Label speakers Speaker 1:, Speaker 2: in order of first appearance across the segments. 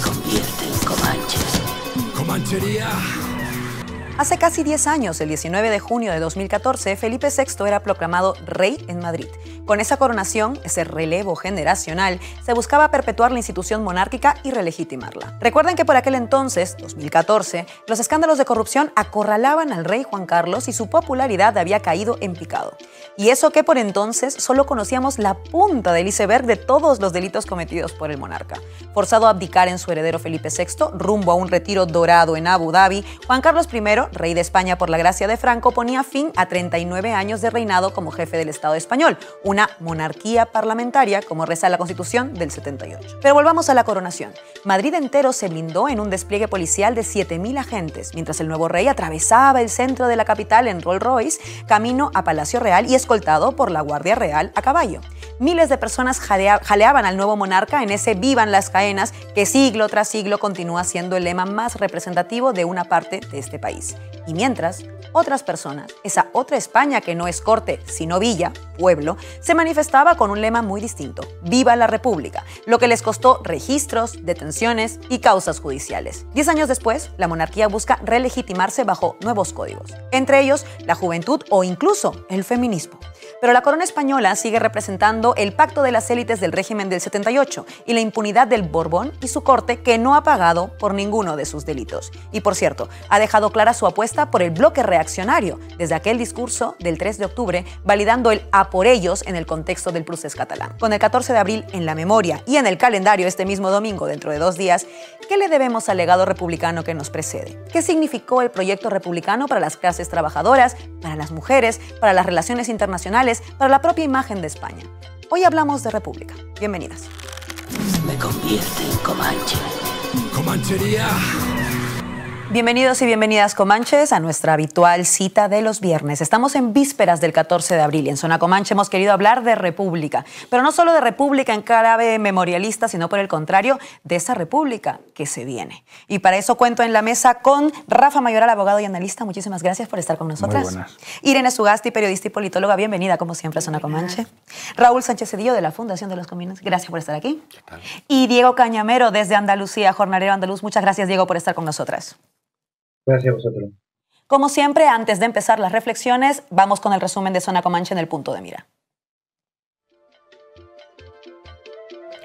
Speaker 1: convierte en Comanches. Comanchería. Hace casi 10 años, el 19 de junio de 2014, Felipe VI era proclamado rey en Madrid con esa coronación, ese relevo generacional, se buscaba perpetuar la institución monárquica y relegitimarla. Recuerden que por aquel entonces, 2014, los escándalos de corrupción acorralaban al rey Juan Carlos y su popularidad había caído en picado. Y eso que por entonces solo conocíamos la punta del iceberg de todos los delitos cometidos por el monarca. Forzado a abdicar en su heredero Felipe VI, rumbo a un retiro dorado en Abu Dhabi, Juan Carlos I, rey de España por la gracia de Franco, ponía fin a 39 años de reinado como jefe del Estado español, una monarquía parlamentaria, como reza la Constitución del 78. Pero volvamos a la coronación. Madrid entero se blindó en un despliegue policial de 7.000 agentes, mientras el nuevo rey atravesaba el centro de la capital en Rolls Royce, camino a Palacio Real y escoltado por la Guardia Real a caballo. Miles de personas jaleaban al nuevo monarca en ese vivan las caenas, que siglo tras siglo continúa siendo el lema más representativo de una parte de este país. Y mientras, otras personas, esa otra España que no es corte, sino villa, pueblo, se manifestaba con un lema muy distinto, Viva la República, lo que les costó registros, detenciones y causas judiciales. Diez años después, la monarquía busca relegitimarse bajo nuevos códigos, entre ellos la juventud o incluso el feminismo. Pero la corona española sigue representando el pacto de las élites del régimen del 78 y la impunidad del Borbón y su corte que no ha pagado por ninguno de sus delitos. Y por cierto, ha dejado clara su apuesta por el bloque reaccionario desde aquel discurso del 3 de octubre, validando el a por ellos en el contexto del procés catalán. Con el 14 de abril en la memoria y en el calendario este mismo domingo, dentro de dos días, ¿qué le debemos al legado republicano que nos precede? ¿Qué significó el proyecto republicano para las clases trabajadoras, para las mujeres, para las relaciones internacionales? para la propia imagen de España. Hoy hablamos de República. Bienvenidas. Me convierte en Comanche. Comanchería. Bienvenidos y bienvenidas Comanches a nuestra habitual cita de los viernes. Estamos en vísperas del 14 de abril y en Zona Comanche hemos querido hablar de República, pero no solo de República en clave memorialista, sino por el contrario, de esa República que se viene. Y para eso cuento en la mesa con Rafa Mayoral, abogado y analista. Muchísimas gracias por estar con nosotras. Muy buenas. Irene Sugasti, periodista y politóloga, bienvenida como siempre a Zona Comanche. Raúl Sánchez Cedillo de la Fundación de los Comunes, gracias por estar aquí. ¿Qué tal? Y Diego Cañamero desde Andalucía, jornalero andaluz. Muchas gracias Diego por estar con nosotras. Gracias a vosotros. Como siempre, antes de empezar las reflexiones, vamos con el resumen de Zona Comanche en el punto de mira.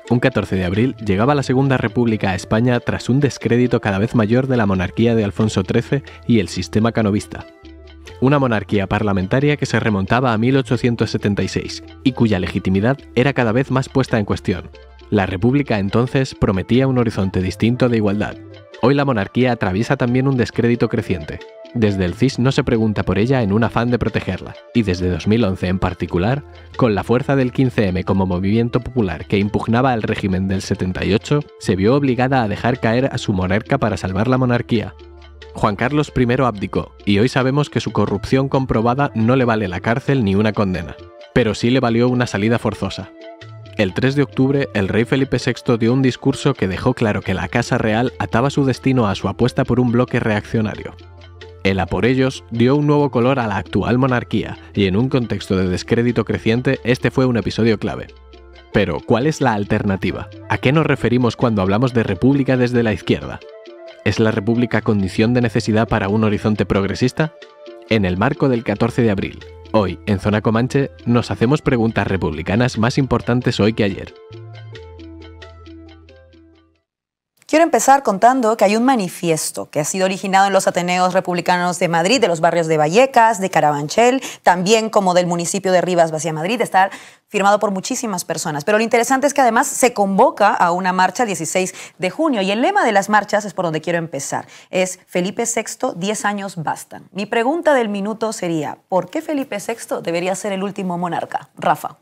Speaker 2: Un 14 de abril llegaba la Segunda República a España tras un descrédito cada vez mayor de la monarquía de Alfonso XIII y el sistema canovista. Una monarquía parlamentaria que se remontaba a 1876 y cuya legitimidad era cada vez más puesta en cuestión. La República entonces prometía un horizonte distinto de igualdad, Hoy la monarquía atraviesa también un descrédito creciente. Desde el CIS no se pregunta por ella en un afán de protegerla, y desde 2011 en particular, con la fuerza del 15M como movimiento popular que impugnaba al régimen del 78, se vio obligada a dejar caer a su monarca para salvar la monarquía. Juan Carlos I abdicó, y hoy sabemos que su corrupción comprobada no le vale la cárcel ni una condena, pero sí le valió una salida forzosa, el 3 de octubre, el rey Felipe VI dio un discurso que dejó claro que la Casa Real ataba su destino a su apuesta por un bloque reaccionario. El a por ellos dio un nuevo color a la actual monarquía, y en un contexto de descrédito creciente, este fue un episodio clave. Pero, ¿cuál es la alternativa? ¿A qué nos referimos cuando hablamos de república desde la izquierda? ¿Es la república condición de necesidad para un horizonte progresista? En el marco del 14 de abril, Hoy, en Zona Comanche, nos hacemos preguntas republicanas más importantes hoy que ayer.
Speaker 1: Quiero empezar contando que hay un manifiesto que ha sido originado en los Ateneos Republicanos de Madrid, de los barrios de Vallecas, de Carabanchel, también como del municipio de Rivas, Vacía Madrid. Está firmado por muchísimas personas. Pero lo interesante es que además se convoca a una marcha el 16 de junio y el lema de las marchas es por donde quiero empezar. Es Felipe VI, 10 años bastan. Mi pregunta del minuto sería, ¿por qué Felipe VI debería ser el último monarca? Rafa.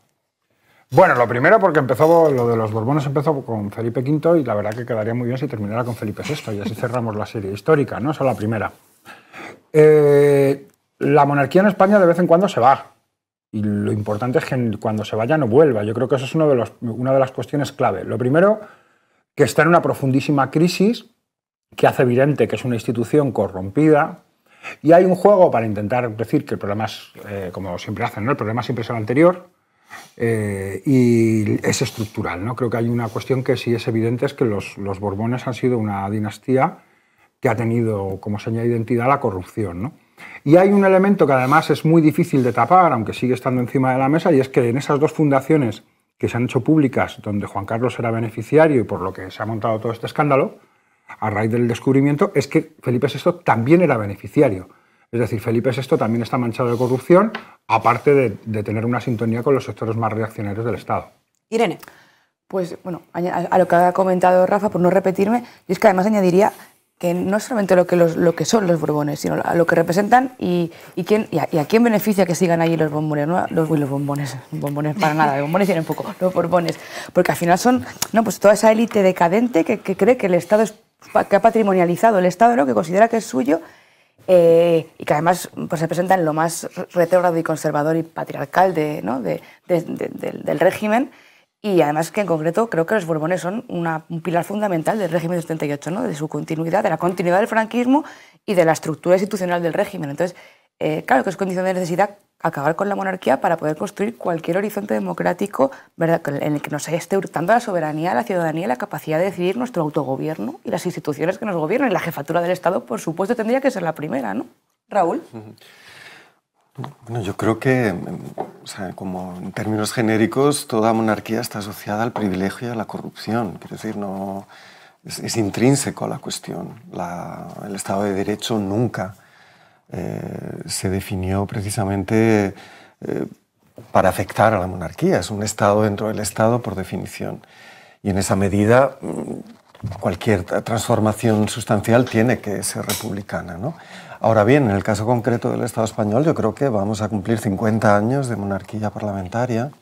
Speaker 3: Bueno, lo primero porque empezó lo de los Borbones empezó con Felipe V y la verdad que quedaría muy bien si terminara con Felipe VI y así cerramos la serie histórica, ¿no? Esa es la primera. Eh, la monarquía en España de vez en cuando se va y lo importante es que cuando se vaya no vuelva. Yo creo que eso es uno de una de las cuestiones clave. Lo primero, que está en una profundísima crisis que hace evidente que es una institución corrompida, y hay un juego para intentar decir que el problema es, eh, como siempre hacen, ¿no? el problema siempre es el anterior, eh, y es estructural. ¿no? Creo que hay una cuestión que sí es evidente, es que los, Borbones han sido una dinastía que ha tenido como seña de identidad la corrupción. Y hay un elemento que además es muy difícil de tapar, aunque sigue estando encima de la mesa, y es que en esas dos fundaciones que se han hecho públicas, donde Juan Carlos era beneficiario y por lo que se ha montado todo este escándalo, a raíz del descubrimiento, es que Felipe VI también era beneficiario. Es decir, Felipe esto también está manchado de corrupción, aparte de, tener una sintonía con los sectores más reaccionarios del Estado.
Speaker 4: Irene. Pues bueno, a, lo que ha comentado Rafa, por no repetirme, y es que además añadiría que no solamente lo que, lo que son los borbones, sino a lo que representan y, quién, a, quién beneficia que sigan allí los bombones, los, los bombones, bombones para nada, los bombones tienen poco, los borbones, porque al final son no, pues toda esa élite decadente que, cree que el Estado es, que ha patrimonializado el Estado, lo que considera que es suyo eh, y que además pues, se presenta en lo más retrógrado y conservador y patriarcal de, ¿no? de, del, régimen. Y además que en concreto creo que los Borbones son una, un pilar fundamental del régimen de 78, ¿no? de su continuidad, de la continuidad del franquismo y de la estructura institucional del régimen. Entonces, eh, claro que es condición de necesidad acabar con la monarquía para poder construir cualquier horizonte democrático en el que nos esté hurtando la soberanía, la ciudadanía, la capacidad de decidir nuestro autogobierno y las instituciones que nos gobiernan. la jefatura del Estado, por supuesto, tendría que ser la primera, ¿no? Raúl.
Speaker 5: Bueno, yo creo que, como en términos genéricos, toda monarquía está asociada al privilegio y a la corrupción. Quiero decir, no, es, intrínseco a la cuestión. el Estado de Derecho nunca eh, se definió precisamente eh, para afectar a la monarquía. Es un Estado dentro del Estado por definición. Y en esa medida mm, cualquier transformación sustancial tiene que ser republicana. Ahora bien, en el caso concreto del Estado español, yo creo que vamos a cumplir 50 años de monarquía parlamentaria.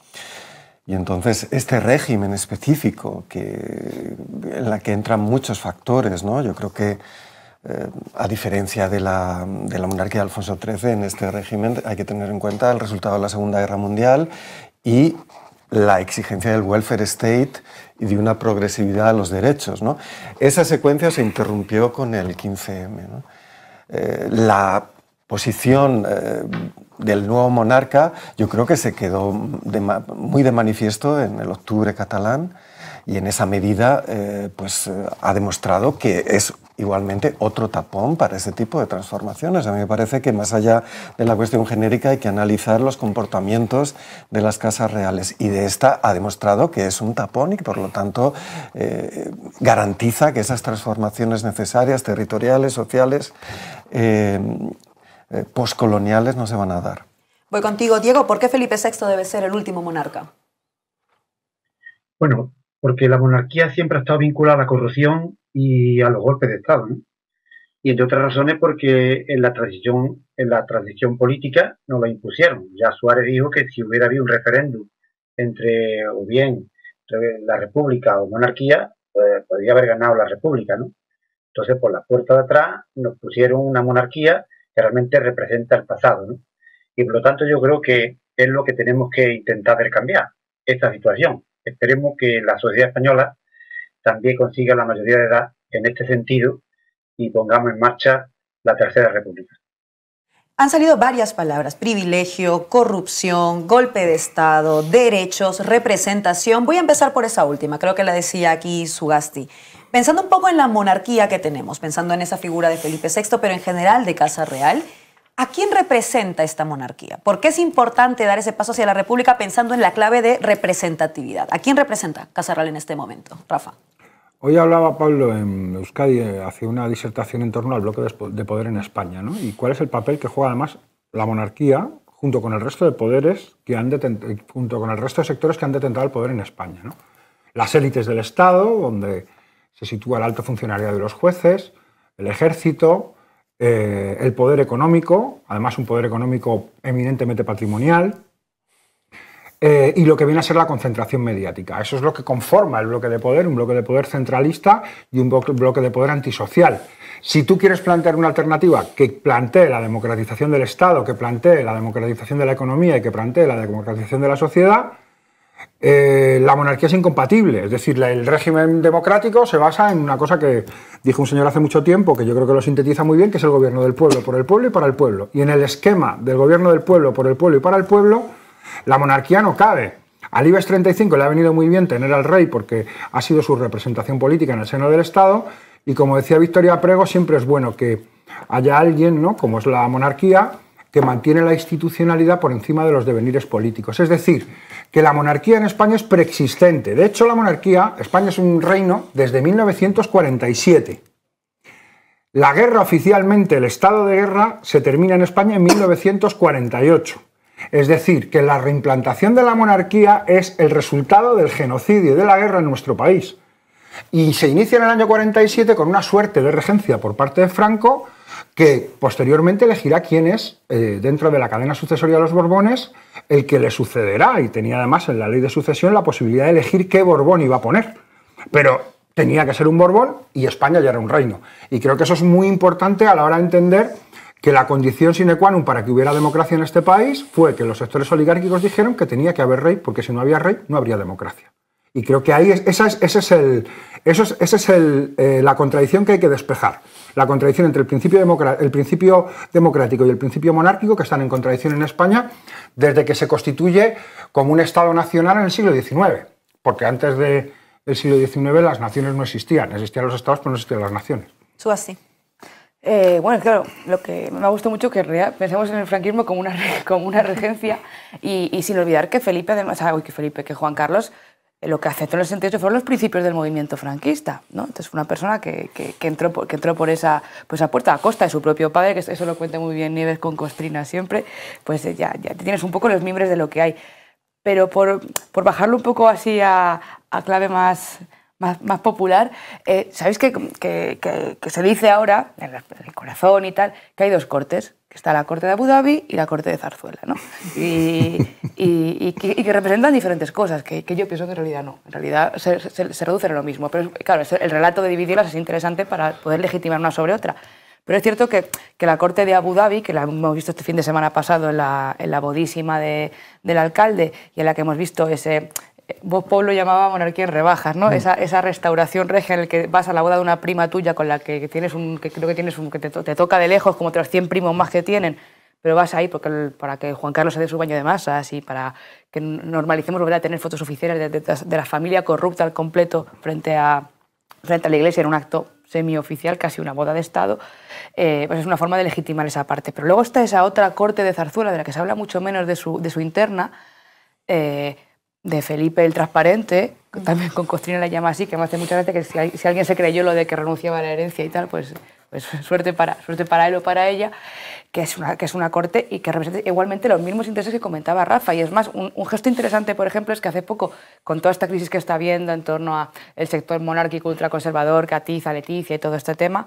Speaker 5: Y entonces este régimen específico que, en la que entran muchos factores, ¿no? yo creo que eh, a diferencia de la, monarquía de Alfonso XIII, en este régimen hay que tener en cuenta el resultado de la Segunda Guerra Mundial y la exigencia del welfare state y de una progresividad a los derechos. Esa secuencia se interrumpió con el 15M. Eh, la posición eh, del nuevo monarca yo creo que se quedó muy de manifiesto en el octubre catalán y en esa medida pues, ha demostrado que es igualmente otro tapón para ese tipo de transformaciones. A mí me parece que más allá de la cuestión genérica hay que analizar los comportamientos de las casas reales. Y de esta ha demostrado que es un tapón y por lo tanto eh, garantiza que esas transformaciones necesarias, territoriales, sociales, postcoloniales eh, eh, poscoloniales, no se van a dar.
Speaker 1: Voy contigo, Diego. ¿Por qué Felipe VI debe ser el último monarca?
Speaker 5: Bueno, porque la monarquía siempre ha estado
Speaker 6: vinculada a la corrupción y a los golpes de Estado. Y entre otras razones porque en la transición, en la transición política no lo impusieron. Ya Suárez dijo que si hubiera habido un referéndum entre o bien la república o monarquía, pues, podría haber ganado la república, ¿no? Entonces, por la puerta de atrás nos pusieron una monarquía que realmente representa el pasado, Y por lo tanto yo creo que es lo que tenemos que intentar ver cambiar, esta situación. Esperemos que la sociedad española también consiga la mayoría de edad en este sentido y pongamos en marcha la Tercera República.
Speaker 1: Han salido varias palabras, privilegio, corrupción, golpe de Estado, derechos, representación. Voy a empezar por esa última, creo que la decía aquí Sugasti. Pensando un poco en la monarquía que tenemos, pensando en esa figura de Felipe VI, pero en general de Casa Real, ¿a quién representa esta monarquía? ¿Por qué es importante dar ese paso hacia la República pensando en la clave de representatividad? ¿A quién representa Casa Real en este momento, Rafa?
Speaker 3: Hoy hablaba Pablo en Euskadi, eh, hacía una disertación en torno al bloque de poder en España, ¿no? Y cuál es el papel que juega además la monarquía junto con el resto de poderes que han eh, junto con el resto de sectores que han detentado el poder en España, Las élites del Estado, donde se sitúa la alta funcionaria de los jueces, el ejército, eh, el poder económico, además un poder económico eminentemente patrimonial, eh, y lo que viene a ser la concentración mediática. Eso es lo que conforma el bloque de poder, un bloque de poder centralista y un bloque de poder antisocial. Si tú quieres plantear una alternativa que plantee la democratización del Estado, que plantee la democratización de la economía y que plantee la democratización de la sociedad, eh, la monarquía es incompatible. Es decir, el régimen democrático se basa en una cosa que dijo un señor hace mucho tiempo, que yo creo que lo sintetiza muy bien, que es el gobierno del pueblo, por el pueblo y para el pueblo. Y en el esquema del gobierno del pueblo, por el pueblo y para el pueblo, la monarquía no cabe. Al IBEX 35 le ha venido muy bien tener al rey porque ha sido su representación política en el seno del Estado y como decía Victoria Prego, siempre es bueno que haya alguien, ¿no? como es la monarquía, que mantiene la institucionalidad por encima de los devenires políticos. Es decir, que la monarquía en España es preexistente. De hecho, la monarquía, España es un reino desde 1947. La guerra oficialmente, el estado de guerra, se termina en España en 1948. Es decir, que la reimplantación de la monarquía es el resultado del genocidio y de la guerra en nuestro país. Y se inicia en el año 47 con una suerte de regencia por parte de Franco, que posteriormente elegirá quién es, eh, dentro de la cadena sucesoria de los Borbones, el que le sucederá. Y tenía además en la ley de sucesión la posibilidad de elegir qué Borbón iba a poner. Pero tenía que ser un Borbón y España ya era un reino. Y creo que eso es muy importante a la hora de entender que la condición sine qua non para que hubiera democracia en este país fue que los sectores oligárquicos dijeron que tenía que haber rey, porque si no había rey, no habría democracia. Y creo que ahí esa es, ese es el, eso es, es eh, la contradicción que hay que despejar. La contradicción entre el principio, democrático y el principio monárquico, que están en contradicción en España desde que se constituye como un Estado nacional en el siglo XIX. Porque antes del siglo XIX las naciones no existían. Existían los Estados, pero no existían las naciones.
Speaker 4: así. Eh, bueno, claro, lo que me ha gustado mucho que pensemos en el franquismo como una, como una regencia y, sin olvidar que Felipe, además, oye ah, que Felipe, que Juan Carlos, eh, lo que aceptó en el 68 fueron los principios del movimiento franquista, ¿no? Entonces fue una persona que, que, entró, por, que entró por, esa, pues esa puerta a costa de su propio padre, que eso lo cuenta muy bien Nieves con Costrina siempre, pues eh, ya, ya tienes un poco los mimbres de lo que hay. Pero por, por bajarlo un poco así a, a clave más más, popular, eh, sabéis que, que, se dice ahora, en el corazón y tal, que hay dos cortes, que está la corte de Abu Dhabi y la corte de Zarzuela, ¿no? Y, y, que, representan diferentes cosas, que, yo pienso que en realidad no, en realidad se, se, reducen a lo mismo, pero claro, el relato de dividirlas es interesante para poder legitimar una sobre otra. Pero es cierto que, que, la corte de Abu Dhabi, que la hemos visto este fin de semana pasado en la, en la bodísima de, del alcalde y en la que hemos visto ese, vos, Pablo, llamaba monarquía en rebajas, ¿no? Mm. Esa, restauración regia en la que vas a la boda de una prima tuya con la que tienes un, creo que tienes un, que te, toca de lejos, como otros 100 primos más que tienen, pero vas ahí porque para que Juan Carlos se dé su baño de masas y para que normalicemos volver a tener fotos oficiales de, la familia corrupta al completo frente a, frente a la iglesia en un acto semioficial, casi una boda de Estado, eh, pues es una forma de legitimar esa parte. Pero luego está esa otra corte de zarzuela de la que se habla mucho menos de su, de su interna, eh, de Felipe el Transparente, también con Costrina la llama así, que me hace mucha gracia que si, alguien se creyó lo de que renunciaba a la herencia y tal, pues, pues suerte, para, suerte para él o para ella, que es, una, que es una corte y que representa igualmente los mismos intereses que comentaba Rafa. Y es más, un, gesto interesante, por ejemplo, es que hace poco, con toda esta crisis que está habiendo en torno al sector monárquico ultraconservador, que atiza Leticia y todo este tema,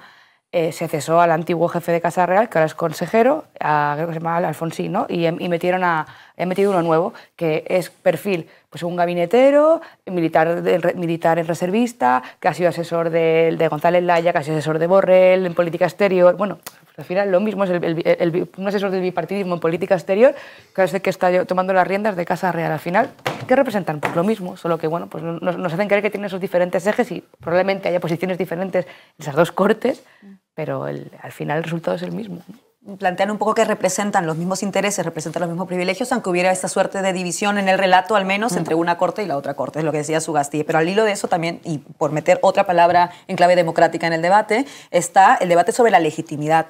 Speaker 4: eh, se cesó al antiguo jefe de Casa Real, que ahora es consejero, creo que se llama Alfonsín, em, y, metieron a, he metido uno nuevo, que es perfil pues un gabinetero, militar, militar en reservista, que ha sido asesor de, de, González Laya, que ha sido asesor de Borrell en política exterior. Bueno, pues, al final lo mismo es un asesor del bipartidismo en política exterior que es que está tomando las riendas de Casa Real. Al final, ¿qué representan? Pues lo mismo, solo que bueno, pues nos, hacen creer que tienen esos diferentes ejes y probablemente haya posiciones diferentes en esas dos cortes, pero al final el resultado es el mismo
Speaker 1: plantean un poco que representan los mismos intereses, representan los mismos privilegios, aunque hubiera esta suerte de división en el relato, al menos, entre una corte y la otra corte, es lo que decía Sugasti. Pero al hilo de eso también, y por meter otra palabra en clave democrática en el debate, está el debate sobre la legitimidad.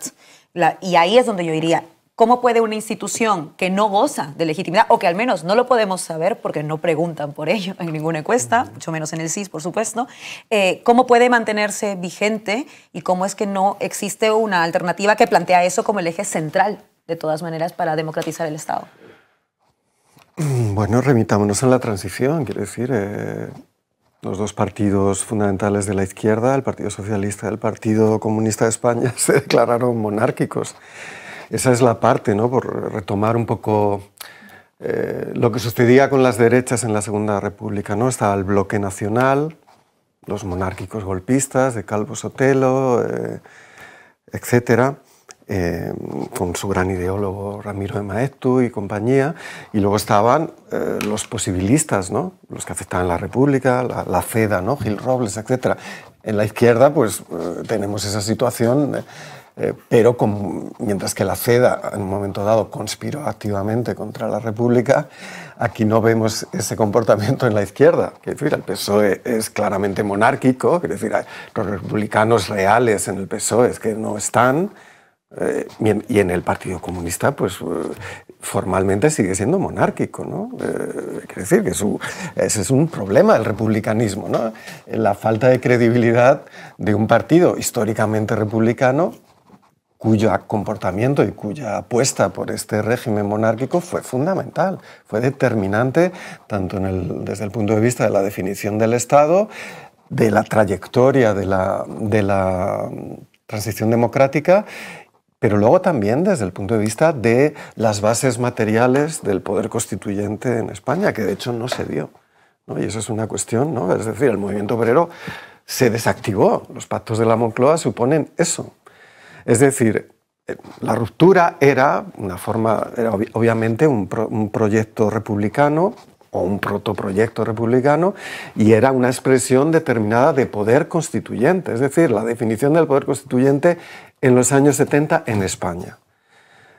Speaker 1: y ahí es donde yo iría. ¿Cómo puede una institución que no goza de legitimidad, o que al menos no lo podemos saber porque no preguntan por ello en ninguna encuesta, mucho menos en el CIS, por supuesto, eh, cómo puede mantenerse vigente y cómo es que no existe una alternativa que plantea eso como el eje central, de todas maneras, para democratizar el Estado?
Speaker 5: Mm, bueno, remitámonos a la transición, quiero decir, eh, los dos partidos fundamentales de la izquierda, el Partido Socialista y el Partido Comunista de España, se declararon monárquicos. Esa es la parte, ¿no? Por retomar un poco eh, lo que sucedía con las derechas en la Segunda República, ¿no? Estaba el bloque nacional, los monárquicos golpistas de Calvo Sotelo, eh, etcétera, eh, con su gran ideólogo Ramiro de Maestu y compañía, y luego estaban eh, los posibilistas, ¿no? los que aceptaban la República, la, la CEDA, ¿no? Gil Robles, etcétera. En la izquierda pues tenemos esa situación eh, pero mientras que la CEDA en un momento dado conspiró activamente contra la República, aquí no vemos ese comportamiento en la izquierda. decir, el PSOE es claramente monárquico, es decir, los republicanos reales en el PSOE es que no están. Eh, y en el Partido Comunista, pues eh, formalmente sigue siendo monárquico, ¿no? decir que ese es un problema del republicanismo, ¿no? La falta de credibilidad de un partido históricamente republicano cuyo comportamiento y cuya apuesta por este régimen monárquico fue fundamental, fue determinante tanto desde el punto de vista de la definición del Estado, de la trayectoria de la, de la transición democrática, pero luego también desde el punto de vista de las bases materiales del poder constituyente en España, que de hecho no se dio. Y eso es una cuestión, ¿no? es decir, el movimiento obrero se desactivó, los pactos de la Moncloa suponen eso, es decir, eh, la ruptura era una forma, era obviamente un, proyecto republicano o un protoproyecto republicano, y era una expresión determinada de poder constituyente, es decir, la definición del poder constituyente en los años 70 en España.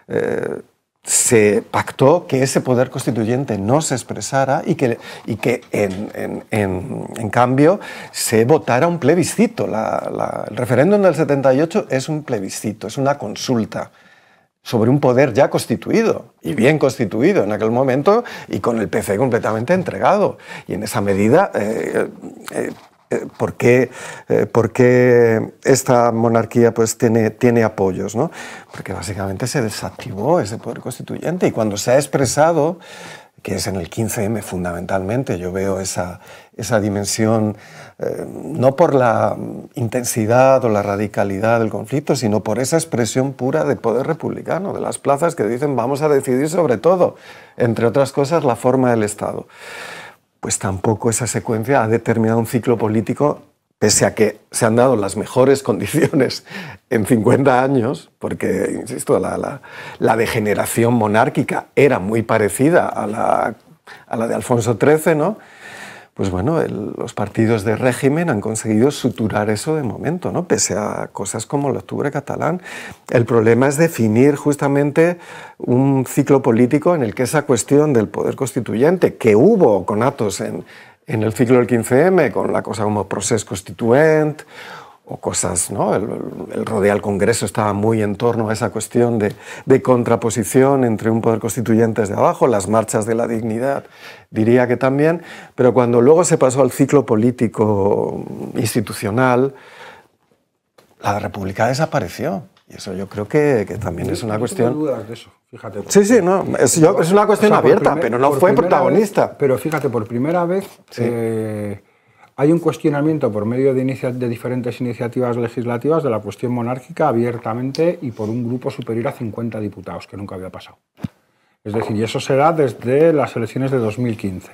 Speaker 5: Eh, se pactó que ese poder constituyente no se expresara y que, que en, cambio se votara un plebiscito. el referéndum del 78 es un plebiscito, es una consulta sobre un poder ya constituido y bien constituido en aquel momento y con el PC completamente entregado. Y en esa medida eh, eh, eh, por qué, eh, por qué esta monarquía pues, tiene, tiene apoyos, ¿no? Porque básicamente se desactivó ese poder constituyente y cuando se ha expresado, que es en el 15M fundamentalmente, yo veo esa, esa dimensión eh, no por la intensidad o la radicalidad del conflicto, sino por esa expresión pura de poder republicano, de las plazas que dicen vamos a decidir sobre todo, entre otras cosas, la forma del Estado pues tampoco esa secuencia ha determinado un ciclo político, pese a que se han dado las mejores condiciones en 50 años, porque, insisto, la, degeneración monárquica era muy parecida a la, a la de Alfonso XIII, ¿no? pues bueno, los partidos de régimen han conseguido suturar eso de momento, ¿no? pese a cosas como el octubre catalán. El problema es definir justamente un ciclo político en el que esa cuestión del poder constituyente, que hubo con Atos en, el ciclo del 15M, con la cosa como proceso constituent o cosas, ¿no? El, el, Congreso estaba muy en torno a esa cuestión de, contraposición entre un poder constituyente desde abajo, las marchas de la dignidad, diría que también, pero cuando luego se pasó al ciclo político institucional, la República desapareció. Y eso yo creo que, también es una cuestión...
Speaker 3: dudas de eso. Fíjate, sí, sí, no,
Speaker 5: es, una cuestión abierta, pero no fue protagonista.
Speaker 3: pero fíjate, por primera vez eh, hay un cuestionamiento por medio de, diferentes iniciativas legislativas de la cuestión monárquica abiertamente y por un grupo superior a 50 diputados, que nunca había pasado. Es decir, y eso será desde las elecciones de 2015.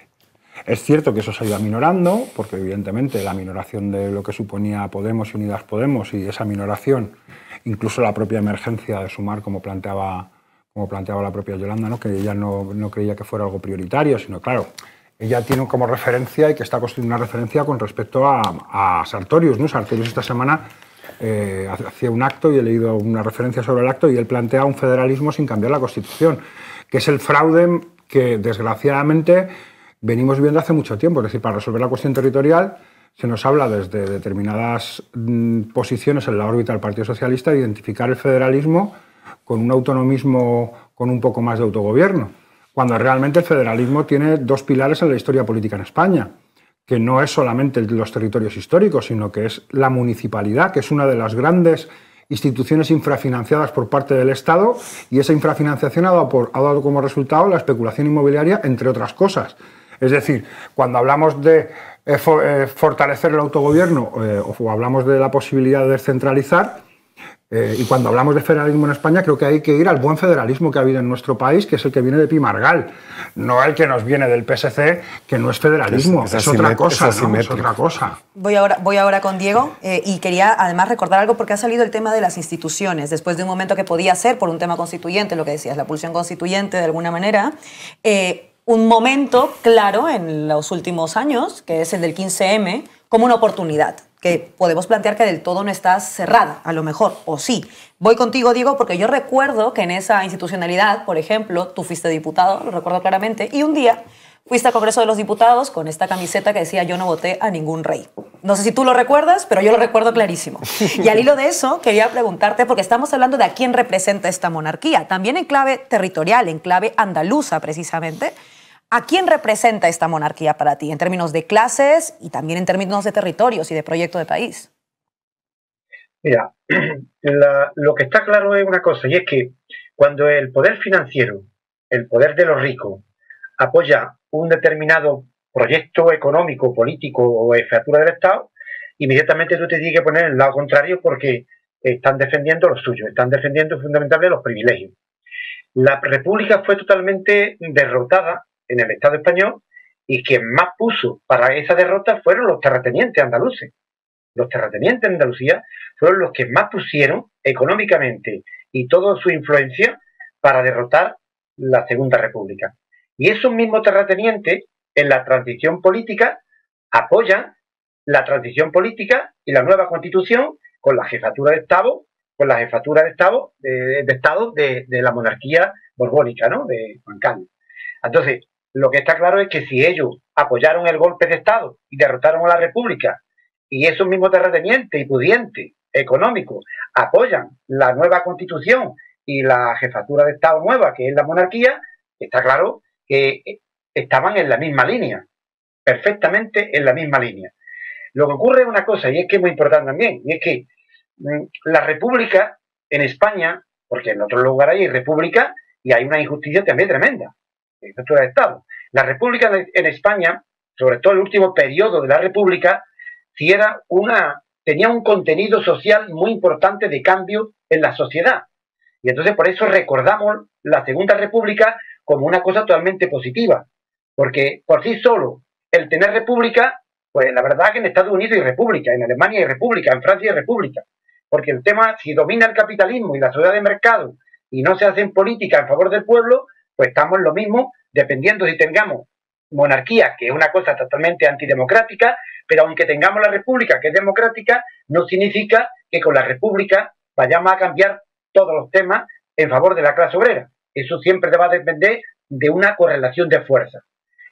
Speaker 3: Es cierto que eso se ha ido aminorando, porque evidentemente la minoración de lo que suponía Podemos y Unidas Podemos y esa minoración, incluso la propia emergencia de sumar, como planteaba, como planteaba la propia Yolanda, ¿no? que ella no, no creía que fuera algo prioritario, sino claro, ella tiene como referencia y que está construyendo una referencia con respecto a, Sartorius. ¿no? Sartorius esta semana eh, hacía un acto y he leído una referencia sobre el acto y él plantea un federalismo sin cambiar la Constitución, que es el fraude que desgraciadamente venimos viendo hace mucho tiempo. Es decir, para resolver la cuestión territorial se nos habla desde determinadas mm, posiciones en la órbita del Partido Socialista de identificar el federalismo con un autonomismo con un poco más de autogobierno cuando realmente el federalismo tiene dos pilares en la historia política en España, que no es solamente los territorios históricos, sino que es la municipalidad, que es una de las grandes instituciones infrafinanciadas por parte del Estado, y esa infrafinanciación ha dado, como resultado la especulación inmobiliaria, entre otras cosas. Es decir, cuando hablamos de eh, eh, fortalecer el autogobierno eh, o hablamos de la posibilidad de descentralizar, eh, y cuando hablamos de federalismo en España, creo que hay que ir al buen federalismo que ha habido en nuestro país, que es el que viene de Pimargal, no el que nos viene del PSC, que no es federalismo, es, otra cosa,
Speaker 1: Voy ahora, con Diego eh, y quería además recordar algo porque ha salido el tema de las instituciones, después de un momento que podía ser por un tema constituyente, lo que decías, la pulsión constituyente de alguna manera. Eh, un momento claro en los últimos años, que es el del 15M, como una oportunidad que podemos plantear que del todo no está cerrada, a lo mejor, o sí. Voy contigo, Diego, porque yo recuerdo que en esa institucionalidad, por ejemplo, tú fuiste diputado, lo recuerdo claramente, y un día fuiste al Congreso de los Diputados con esta camiseta que decía yo no voté a ningún rey. No sé si tú lo recuerdas, pero yo lo recuerdo clarísimo. Y al hilo de eso, quería preguntarte, porque estamos hablando de a quién representa esta monarquía, también en clave territorial, en clave andaluza precisamente. ¿A quién representa esta monarquía para ti en términos de clases y también en términos de territorios y de proyecto de país?
Speaker 6: Mira, lo que está claro es una cosa, y es que cuando el poder financiero, el poder de los ricos, apoya un determinado proyecto económico, político o estructura del Estado, inmediatamente tú te tienes que poner en el lado contrario porque están defendiendo lo suyo, están defendiendo fundamentalmente los privilegios. La República fue totalmente derrotada en el Estado español y quien más puso para esa derrota fueron los terratenientes andaluces. Los terratenientes de Andalucía fueron los que más pusieron económicamente y toda su influencia para derrotar la Segunda República. Y esos mismos terratenientes en la transición política apoyan la transición política y la nueva constitución con la jefatura de Estado, con la jefatura de Estado eh, de, Estado de, la monarquía borbónica, De Juan Entonces, lo que está claro es que si ellos apoyaron el golpe de Estado y derrotaron a la República, y esos mismos terratenientes y pudientes económicos apoyan la nueva constitución y la jefatura de Estado nueva, que es la monarquía, está claro que estaban en la misma línea, perfectamente en la misma línea. Lo que ocurre es una cosa, y es que es muy importante también, y es que mm, la república en España, porque en otro lugar hay república y hay una injusticia también tremenda. Estado. La República en España, sobre todo el último periodo de la República, una, tenía un contenido social muy importante de cambio en la sociedad. Y entonces por eso recordamos la Segunda República como una cosa totalmente positiva, porque por sí solo el tener república, pues la verdad es que en Estados Unidos hay república, en Alemania hay república, en Francia hay república, porque el tema, si domina el capitalismo y la sociedad de mercado y no se hacen políticas en favor del pueblo, pues estamos en lo mismo, dependiendo si tengamos monarquía, que es una cosa totalmente antidemocrática, pero aunque tengamos la república, que es democrática, no significa que con la república vayamos a cambiar todos los temas en favor de la clase obrera. Eso siempre va a depender de una correlación de fuerzas.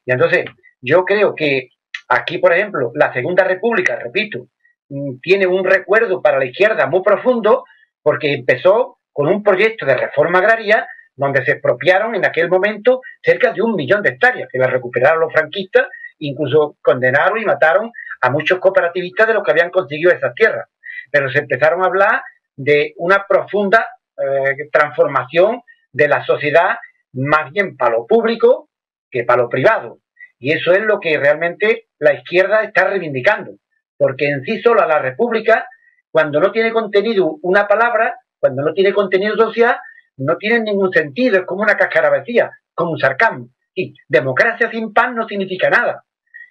Speaker 6: Y entonces, yo creo que aquí, por ejemplo, la Segunda República, repito, mm, tiene un recuerdo para la izquierda muy profundo porque empezó con un proyecto de reforma agraria donde se expropiaron en aquel momento cerca de un millón de hectáreas, que las recuperaron los franquistas, incluso condenaron y mataron a muchos cooperativistas de los que habían conseguido esas tierras. Pero se empezaron a hablar de una profunda eh, transformación de la sociedad, más bien para lo público que para lo privado. Y eso es lo que realmente la izquierda está reivindicando, porque en sí sola la República, cuando no tiene contenido una palabra, cuando no tiene contenido social, no tienen ningún sentido, es como una cáscara vacía, como un sarcasmo. Y democracia sin pan no significa nada.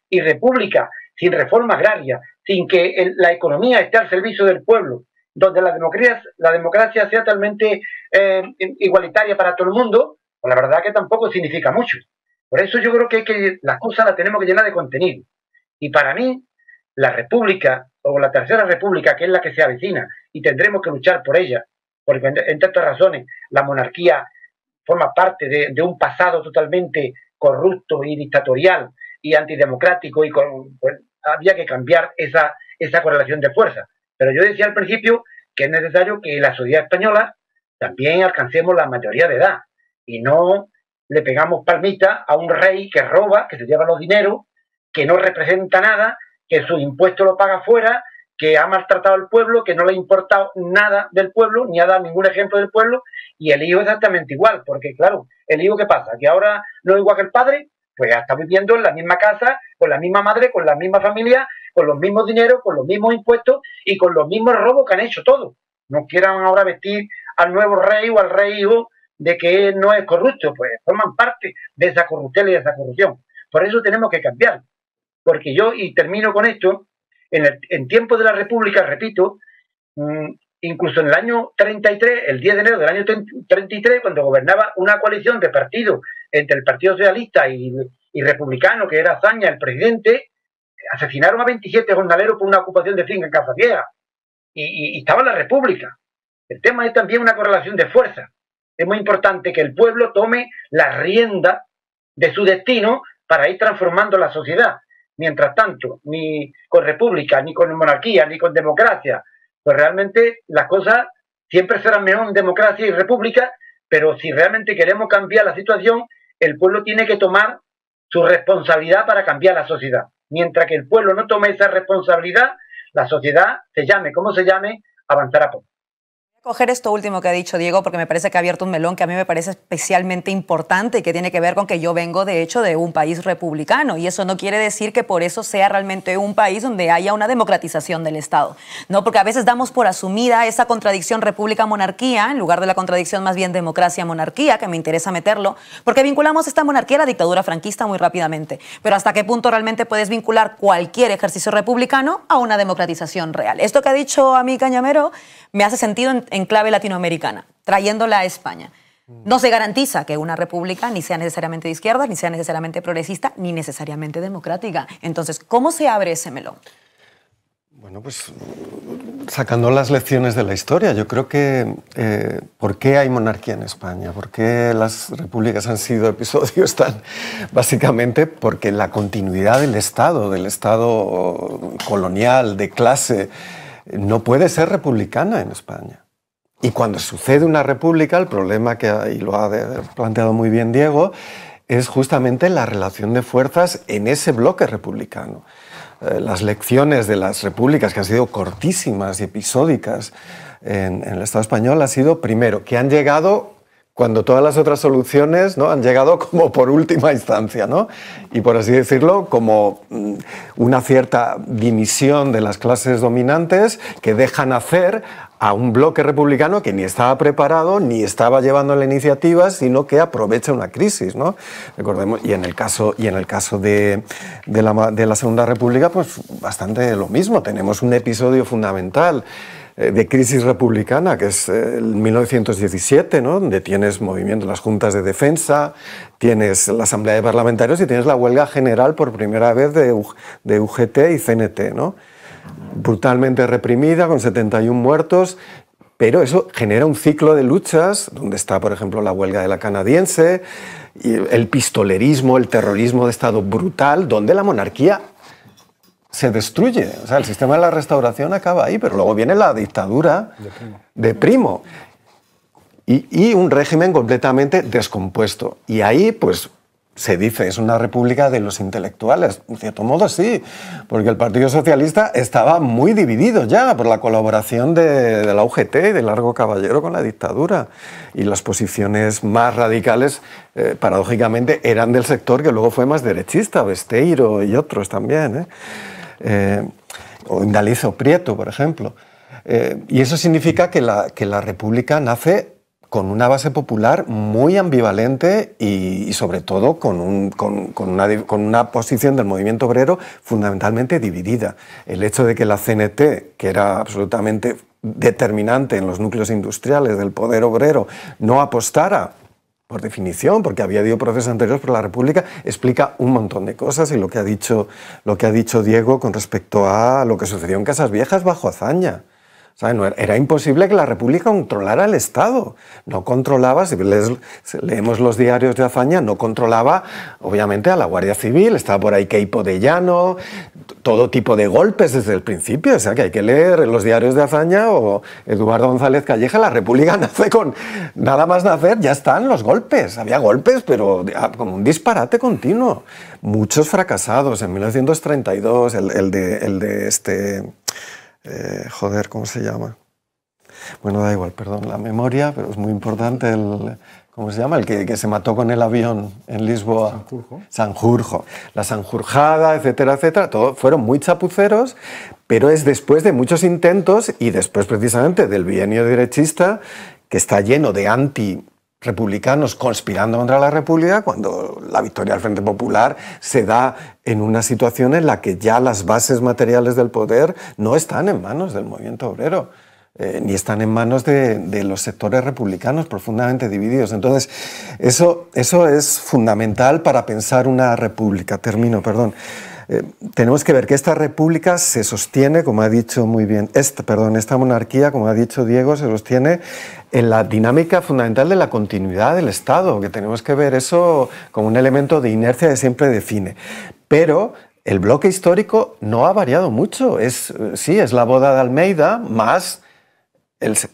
Speaker 6: Y república sin reforma agraria, sin que la economía esté al servicio del pueblo, donde la democracia, la democracia sea totalmente eh, igualitaria para todo el mundo, pues la verdad que tampoco significa mucho. Por eso yo creo que, que las cosas tenemos que llenar de contenido. Y para mí, la República, o la Tercera República, que es la que se avecina, y tendremos que luchar por ella, porque en, tantas razones la monarquía forma parte de, un pasado totalmente corrupto y dictatorial y antidemocrático y con, había que cambiar esa, esa correlación de fuerza. Pero yo decía al principio que es necesario que la sociedad española también alcancemos la mayoría de edad y no le pegamos palmita a un rey que roba, que se lleva los dineros, que no representa nada, que su impuesto lo paga fuera que ha maltratado al pueblo, que no le ha importado nada del pueblo, ni ha dado ningún ejemplo del pueblo, y el hijo exactamente igual, porque claro, el hijo qué pasa, que ahora no es igual que el padre, pues ya está viviendo en la misma casa, con la misma madre, con la misma familia, con los mismos dineros, con los mismos impuestos y con los mismos robos que han hecho todos. No quieran ahora vestir al nuevo rey o al rey hijo de que no es corrupto, pues forman parte de esa corrupción y de esa corrupción. Por eso tenemos que cambiar. Porque yo, y termino con esto, en, el, tiempo de la República, repito, mm, incluso en el año 33, el 10 de enero del año 33, cuando gobernaba una coalición de partidos entre el Partido Socialista y, Republicano, que era Azaña el presidente, asesinaron a 27 jornaleros por una ocupación de finca en Casa Y, y estaba la República. El tema es también una correlación de fuerzas. Es muy importante que el pueblo tome la rienda de su destino para ir transformando la sociedad mientras tanto, ni con república, ni con monarquía, ni con democracia. Pues realmente las cosas siempre serán mejor en democracia y república, pero si realmente queremos cambiar la situación, el pueblo tiene que tomar su responsabilidad para cambiar la sociedad. Mientras que el pueblo no tome esa responsabilidad, la sociedad, se llame como se llame, avanzará poco
Speaker 1: coger esto último que ha dicho Diego, porque me parece que ha abierto un melón que a mí me parece especialmente importante y que tiene que ver con que yo vengo, de hecho, de un país republicano. Y eso no quiere decir que por eso sea realmente un país donde haya una democratización del Estado. ¿no? Porque a veces damos por asumida esa contradicción república-monarquía, en lugar de la contradicción más bien democracia-monarquía, que me interesa meterlo, porque vinculamos esta monarquía a la dictadura franquista muy rápidamente. Pero ¿hasta qué punto realmente puedes vincular cualquier ejercicio republicano a una democratización real? Esto que ha dicho a mí Cañamero me hace sentido en en clave latinoamericana, trayéndola a España. No se garantiza que una república ni sea necesariamente de izquierda, ni sea necesariamente progresista, ni necesariamente democrática. Entonces, ¿cómo se abre ese melón?
Speaker 5: Bueno, pues sacando las lecciones de la historia, yo creo que eh, ¿por qué hay monarquía en España? ¿Por qué las repúblicas han sido episodios tan básicamente porque la continuidad del Estado, del Estado colonial, de clase, no puede ser republicana en España. Y cuando sucede una república, el problema que, y lo ha planteado muy bien Diego, es justamente la relación de fuerzas en ese bloque republicano. Eh, las lecciones de las repúblicas, que han sido cortísimas y episódicas en, el Estado español, ha sido, primero, que han llegado cuando todas las otras soluciones ¿no? han llegado como por última instancia, ¿no? y por así decirlo, como mm, una cierta dimisión de las clases dominantes que dejan hacer a un bloque republicano que ni estaba preparado, ni estaba llevando la iniciativa, sino que aprovecha una crisis. ¿no? Recordemos, y en el caso, y en el caso de, la, de Segunda República, pues bastante lo mismo. Tenemos un episodio fundamental eh, de crisis republicana, que es eh, el 1917, ¿no? donde tienes movimiento, las juntas de defensa, tienes la asamblea de parlamentarios y tienes la huelga general por primera vez de, UGT y CNT. ¿no? brutalmente reprimida, con 71 muertos, pero eso genera un ciclo de luchas, donde está, por ejemplo, la huelga de la canadiense, el pistolerismo, el terrorismo de Estado brutal, donde la monarquía se destruye. O sea, el sistema de la restauración acaba ahí, pero luego viene la dictadura de primo. Y, y, un régimen completamente descompuesto. Y ahí, pues, se dice, es una república de los intelectuales. En cierto modo sí, porque el Partido Socialista estaba muy dividido ya por la colaboración de, la UGT y de Largo Caballero con la dictadura. Y las posiciones más radicales, eh, paradójicamente, eran del sector que luego fue más derechista, Besteiro y otros también. ¿eh? Eh, o Indalizo Prieto, por ejemplo. y eso significa que la, que la república nace con una base popular muy ambivalente y, sobre todo con, una, posición del movimiento obrero fundamentalmente dividida. El hecho de que la CNT, que era absolutamente determinante en los núcleos industriales del poder obrero, no apostara por definición, porque había habido procesos anteriores por la República, explica un montón de cosas y lo que ha dicho, lo que ha dicho Diego con respecto a lo que sucedió en Casas Viejas bajo hazaña era imposible que la República controlara el Estado. No controlaba, si leemos los diarios de Azaña, no controlaba, obviamente, a la Guardia Civil. Estaba por ahí Keipo de Llano, todo tipo de golpes desde el principio. O sea, que hay que leer los diarios de Azaña o Eduardo González Calleja. La República nace con nada más nacer, ya están los golpes. Había golpes, pero ah, como un disparate continuo. Muchos fracasados en 1932, el, de, el de este eh, joder, ¿cómo se llama? Bueno, da igual, perdón, la memoria, pero es muy importante el... ¿Cómo se llama? El que, se mató con el avión en Lisboa. Sanjurjo. Sanjurjo. La Sanjurjada, etcétera, etcétera. Todos fueron muy chapuceros, pero es después de muchos intentos y después precisamente del bienio derechista, que está lleno de anti republicanos conspirando contra la República cuando la victoria del Frente Popular se da en una situación en la que ya las bases materiales del poder no están en manos del movimiento obrero. Eh, ni están en manos de, los sectores republicanos profundamente divididos. Entonces, eso, eso es fundamental para pensar una república. Termino, perdón. Eh, tenemos que ver que esta república se sostiene, como ha dicho muy bien, esta, perdón, esta monarquía, como ha dicho Diego, se sostiene en la dinámica fundamental de la continuidad del Estado, que tenemos que ver eso como un elemento de inercia de siempre define. Pero el bloque histórico no ha variado mucho. Es, eh, sí, es la boda de Almeida más,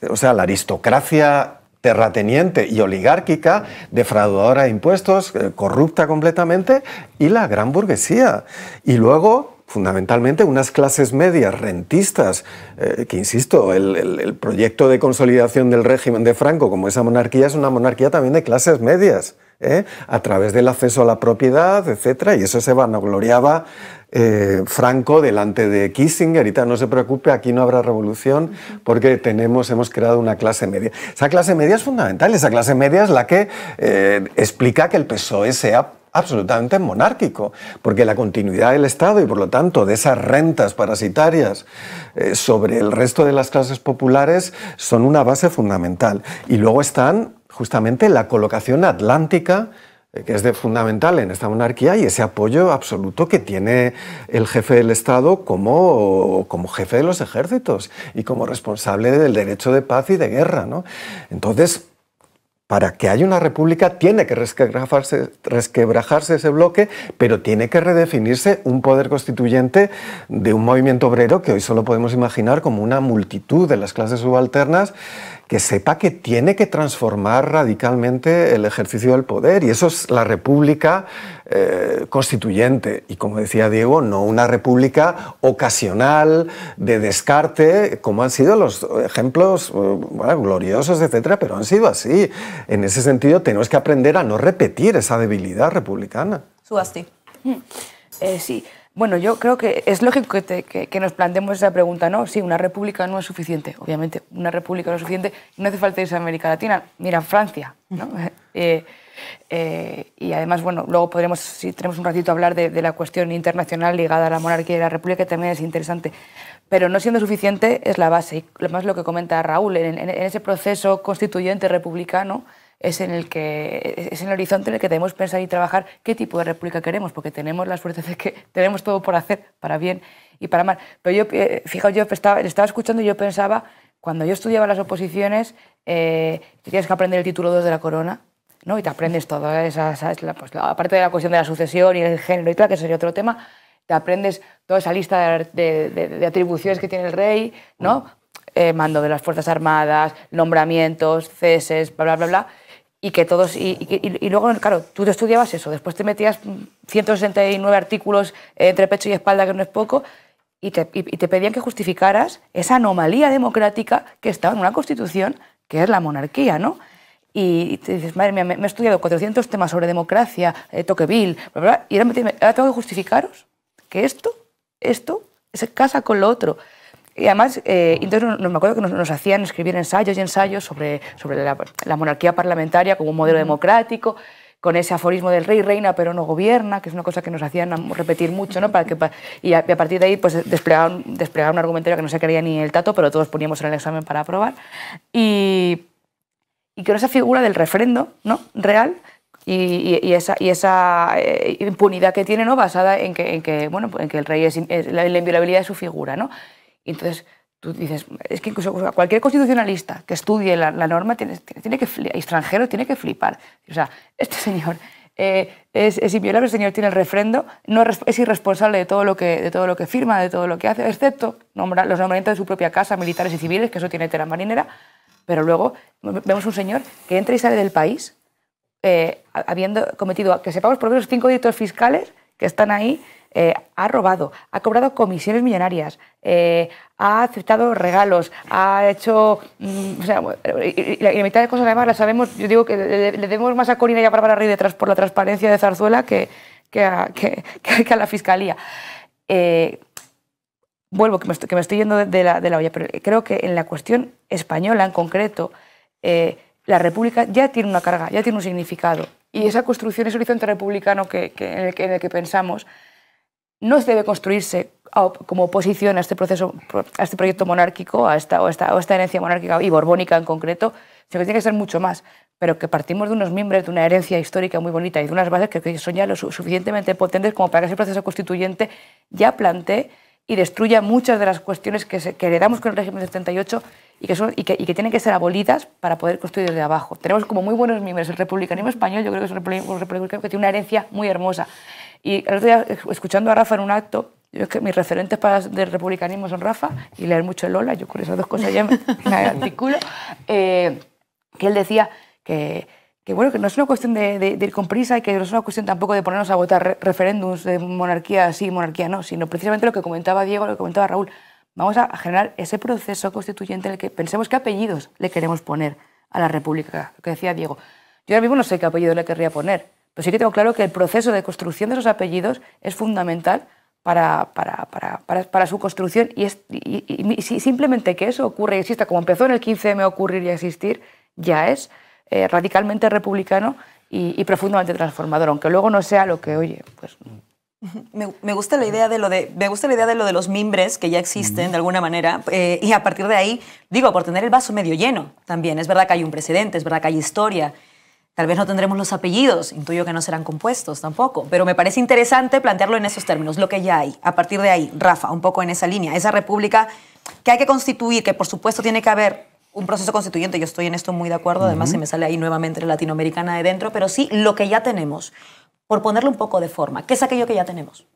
Speaker 5: o sea, la aristocracia terrateniente y oligárquica, defraudadora de impuestos, eh, corrupta completamente, y la gran burguesía. Y luego, fundamentalmente, unas clases medias rentistas, eh, que, insisto, el, proyecto de consolidación del régimen de Franco como esa monarquía es una monarquía también de clases medias. ¿eh? a través del acceso a la propiedad, etcétera, y eso se vanagloriaba eh, Franco delante de Kissinger y tal. No se preocupe, aquí no habrá revolución porque tenemos, hemos creado una clase media. Esa clase media es fundamental, esa clase media es la que eh, explica que el PSOE sea absolutamente monárquico, porque la continuidad del Estado y por lo tanto de esas rentas parasitarias eh, sobre el resto de las clases populares son una base fundamental. Y luego están justamente la colocación atlántica eh, que es de fundamental en esta monarquía y ese apoyo absoluto que tiene el jefe del Estado como, jefe de los ejércitos y como responsable del derecho de paz y de guerra. Entonces, para que haya una república tiene que resquebrajarse, resquebrajarse, ese bloque, pero tiene que redefinirse un poder constituyente de un movimiento obrero que hoy solo podemos imaginar como una multitud de las clases subalternas que sepa que tiene que transformar radicalmente el ejercicio del poder. Y eso es la república eh, constituyente. Y como decía Diego, no una república ocasional, de descarte, como han sido los ejemplos eh, gloriosos, etcétera, pero han sido así. En ese sentido, tenemos que aprender a no repetir esa debilidad republicana.
Speaker 4: Subasti. Mm. Eh, sí. Bueno, yo creo que es lógico que, nos planteemos esa pregunta, ¿no? Sí, una república no es suficiente, obviamente, una república no es suficiente, no hace falta irse a América Latina, mira Francia, ¿no? Eh, eh, y además, bueno, luego podremos, si tenemos un ratito, hablar de, la cuestión internacional ligada a la monarquía y la república, que también es interesante. Pero no siendo suficiente es la base, y más lo que comenta Raúl, en ese proceso constituyente republicano, es en el que es en el horizonte en el que debemos pensar y trabajar qué tipo de república queremos, porque tenemos las fuerzas, de que tenemos todo por hacer, para bien y para mal. Pero yo, eh, yo estaba, estaba escuchando y yo pensaba, cuando yo estudiaba las oposiciones, eh, tienes que aprender el título 2 de la corona, ¿no? Y te aprendes todo, ¿eh? esa, pues, aparte de la cuestión de la sucesión y el género y tal, que sería otro tema, te aprendes toda esa lista de, de, atribuciones que tiene el rey, ¿no? Mm. mando de las Fuerzas Armadas, nombramientos, ceses, bla, bla, bla y que todos y, luego claro tú te estudiabas eso después te metías 169 artículos eh, entre pecho y espalda que no es poco y te, pedían que justificaras esa anomalía democrática que estaba en una constitución que es la monarquía no y te dices madre mía me, he estudiado 400 temas sobre democracia eh, Toqueville, y ahora, tengo que justificaros que esto esto se casa con lo otro y además, eh, entonces me acuerdo que nos, hacían escribir ensayos y ensayos sobre, sobre la, monarquía parlamentaria como un modelo democrático, con ese aforismo del rey reina pero no gobierna, que es una cosa que nos hacían repetir mucho, ¿no? Para que, y, a, partir de ahí pues desplegaban, desplegaban un argumentario que no se quería ni el tato, pero todos poníamos en el examen para aprobar. Y, y que esa figura del refrendo ¿no? real, y, y, esa, y esa eh, impunidad que tiene, ¿no? basada en que, en que, bueno, en que el rey es, la, la inviolabilidad de su figura. ¿no? entonces tú dices, es que incluso cualquier constitucionalista que estudie la, norma tiene, tiene que extranjero tiene que flipar. O sea, este señor eh, es, inviolable, el señor tiene el refrendo, no es irresponsable de todo lo que, de todo lo que firma, de todo lo que hace, excepto nombrar los nombramientos de su propia casa, militares y civiles, que eso tiene tela marinera, pero luego vemos un señor que entra y sale del país eh, habiendo cometido, que sepamos por lo menos, cinco delitos fiscales que están ahí eh, ha robado, ha cobrado comisiones millonarias, eh, ha aceptado regalos, ha hecho. Mm, o sea, y, la mitad de cosas además las sabemos. Yo digo que le, demos más a Corina y a Bárbara Rey detrás por la transparencia de Zarzuela que, que, a, la fiscalía. Eh, vuelvo, que me estoy, yendo de la, de la, olla, pero creo que en la cuestión española en concreto, la República ya tiene una carga, ya tiene un significado. Y esa construcción, ese horizonte republicano que en, el que, pensamos, no se debe construirse como oposición a este proceso, a este proyecto monárquico, a esta, o esta, esta herencia monárquica y borbónica en concreto, sino que tiene que ser mucho más. Pero que partimos de unos miembros, de una herencia histórica muy bonita y de unas bases que son ya lo suficientemente potentes como para que ese proceso constituyente ya plantee y destruya muchas de las cuestiones que, que heredamos con el régimen del 78 y que, que, y que, tienen que ser abolidas para poder construir desde abajo. Tenemos como muy buenos miembros. El republicanismo español yo creo que es un republicano que tiene una herencia muy hermosa. Y el otro día, eh, escuchando a Rafa en un acto, yo es que mis referentes para, del republicanismo son Rafa y leer mucho el Lola, yo con esas dos cosas ya me, articulo, eh, que él decía que, bueno, que no es una cuestión de, ir con prisa y que no es una cuestión tampoco de ponernos a votar referéndums de monarquía sí, monarquía no, sino precisamente lo que comentaba Diego, lo que comentaba Raúl. Vamos a generar ese proceso constituyente en el que pensemos qué apellidos le queremos poner a la República, lo que decía Diego. Yo ahora mismo no sé qué apellido le querría poner pues sí que tengo claro que el proceso de construcción de esos apellidos es fundamental para, para, para, para su construcción y, es, simplemente que eso ocurra y exista, como empezó en el 15M a ocurrir y a existir, ya es eh, radicalmente republicano y, profundamente transformador, aunque luego no sea lo que, oye, pues...
Speaker 1: Me, me, gusta la idea de lo de me gusta la idea de lo de los mimbres que ya existen de alguna manera eh, y a partir de ahí digo por tener el vaso medio lleno también es verdad que hay un precedente es verdad que hay historia Tal vez no tendremos los apellidos, intuyo que no serán compuestos tampoco, pero me parece interesante plantearlo en esos términos, lo que ya hay. A partir de ahí, Rafa, un poco en esa línea, esa república que hay que constituir, que por supuesto tiene que haber un proceso constituyente, yo estoy en esto muy de acuerdo, además se me sale ahí nuevamente la latinoamericana de dentro, pero sí lo que ya tenemos, por ponerlo un poco de forma, ¿qué es aquello que ya tenemos?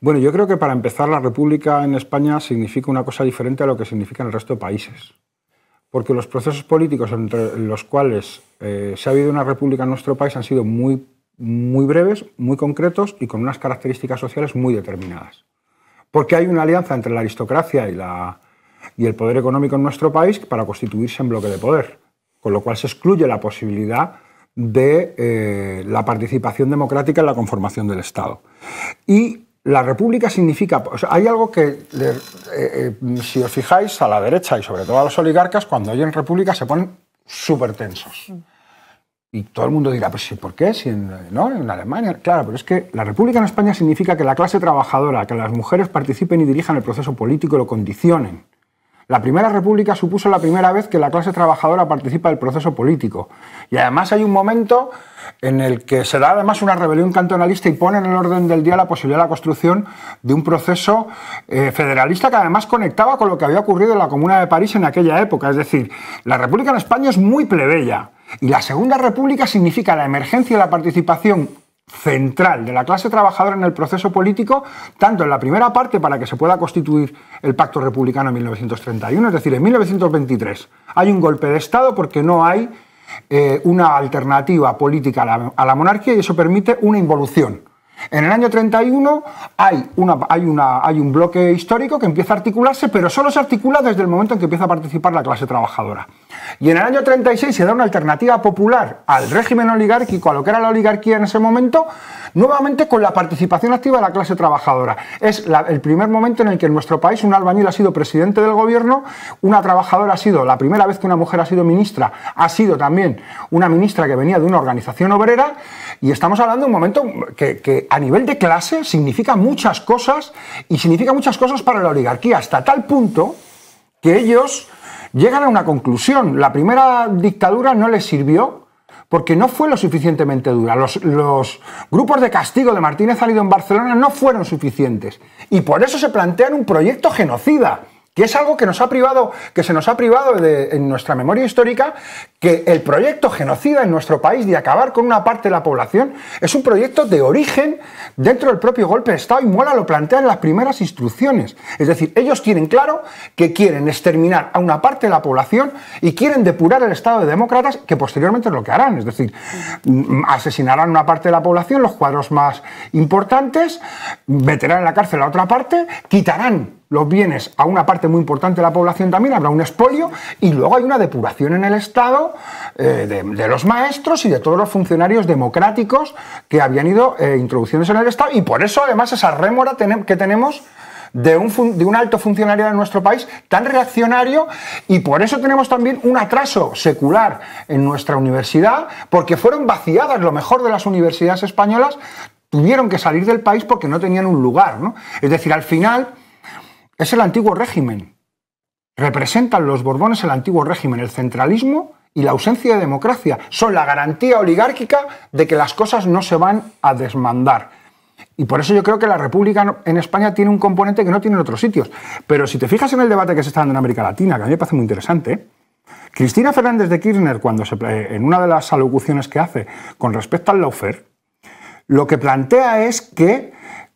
Speaker 3: Bueno, yo creo que para empezar la República en España significa una cosa diferente a lo que significa en el resto de países porque los procesos políticos entre los cuales eh, se ha habido una república en nuestro país han sido muy, muy breves, muy concretos y con unas características sociales muy determinadas. Porque hay una alianza entre la aristocracia y, la, y el poder económico en nuestro país para constituirse en bloque de poder, con lo cual se excluye la posibilidad de eh, la participación democrática en la conformación del Estado. Y la república significa, hay algo que, eh, eh, si os fijáis, a la derecha y sobre todo a los oligarcas, cuando oyen república se ponen súper tensos. Y todo el mundo dirá, pues sí, ¿por qué? Si en, ¿no? en Alemania, claro, pero es que la república en España significa que la clase trabajadora, que las mujeres participen y dirijan el proceso político y lo condicionen. La Primera República supuso la primera vez que la clase trabajadora participa del proceso político. Y además hay un momento en el que se da además una rebelión cantonalista y pone en el orden del día la posibilidad de la construcción de un proceso eh, federalista que además conectaba con lo que había ocurrido en la Comuna de París en aquella época. Es decir, la República en España es muy plebeya. Y la Segunda República significa la emergencia y la participación central de la clase trabajadora en el proceso político, tanto en la primera parte para que se pueda constituir el pacto republicano en 1931, es decir, en 1923 hay un golpe de Estado porque no hay eh, una alternativa política a la, monarquía y eso permite una involución. En el año 31 hay un bloque histórico que empieza a articularse, pero solo se articula desde el momento en que empieza a participar la clase trabajadora. Y en el año 36 se da una alternativa popular al régimen oligárquico, a lo que era la oligarquía en ese momento, nuevamente con la participación activa de la clase trabajadora. Es el primer momento en el que en nuestro país un albañil ha sido presidente del gobierno, una trabajadora ha sido, la primera vez que una mujer ha sido ministra, ha sido también una ministra que venía de una organización obrera, y estamos hablando de un momento que a nivel de clase significa muchas cosas y significa muchas cosas para la oligarquía, hasta tal punto que ellos llegan a una conclusión. La primera dictadura no les sirvió porque no fue lo suficientemente dura. Los, grupos de castigo de Martínez Salido en Barcelona no fueron suficientes. Y por eso se plantean un proyecto genocida que es algo que nos ha privado, que se nos ha privado de, en nuestra memoria histórica, que el proyecto genocida en nuestro país de acabar con una parte de la población es un proyecto de origen dentro del propio golpe de Estado y Mola lo plantea en las primeras instrucciones. Es decir, ellos tienen claro que quieren exterminar a una parte de la población y quieren depurar el Estado de demócratas, que posteriormente es lo que harán. Es decir, mm, asesinarán a una parte de la población, los cuadros más importantes, meterán en la cárcel a otra parte, quitarán los bienes a una parte muy importante de la población también, habrá un expolio y luego hay una depuración en el Estado eh, de, los maestros y de todos los funcionarios democráticos que habían ido eh, introducciones en el Estado. Y por eso, además, esa rémora que tenemos de un, alto funcionario de nuestro país tan reaccionario y por eso tenemos también un atraso secular en nuestra universidad, porque fueron vaciadas lo mejor de las universidades españolas, tuvieron que salir del país porque no tenían un lugar. Es decir, al final es el antiguo régimen. Representan los Borbones el antiguo régimen, el centralismo y la ausencia de democracia son la garantía oligárquica de que las cosas no se van a desmandar. Y por eso yo creo que la República en España tiene un componente que no tiene en otros sitios. Pero si te fijas en el debate que se está dando en América Latina, que a mí me parece muy interesante, Cristina Fernández de Kirchner, cuando se, en una de las alocuciones que hace con respecto al lawfare, lo que plantea es que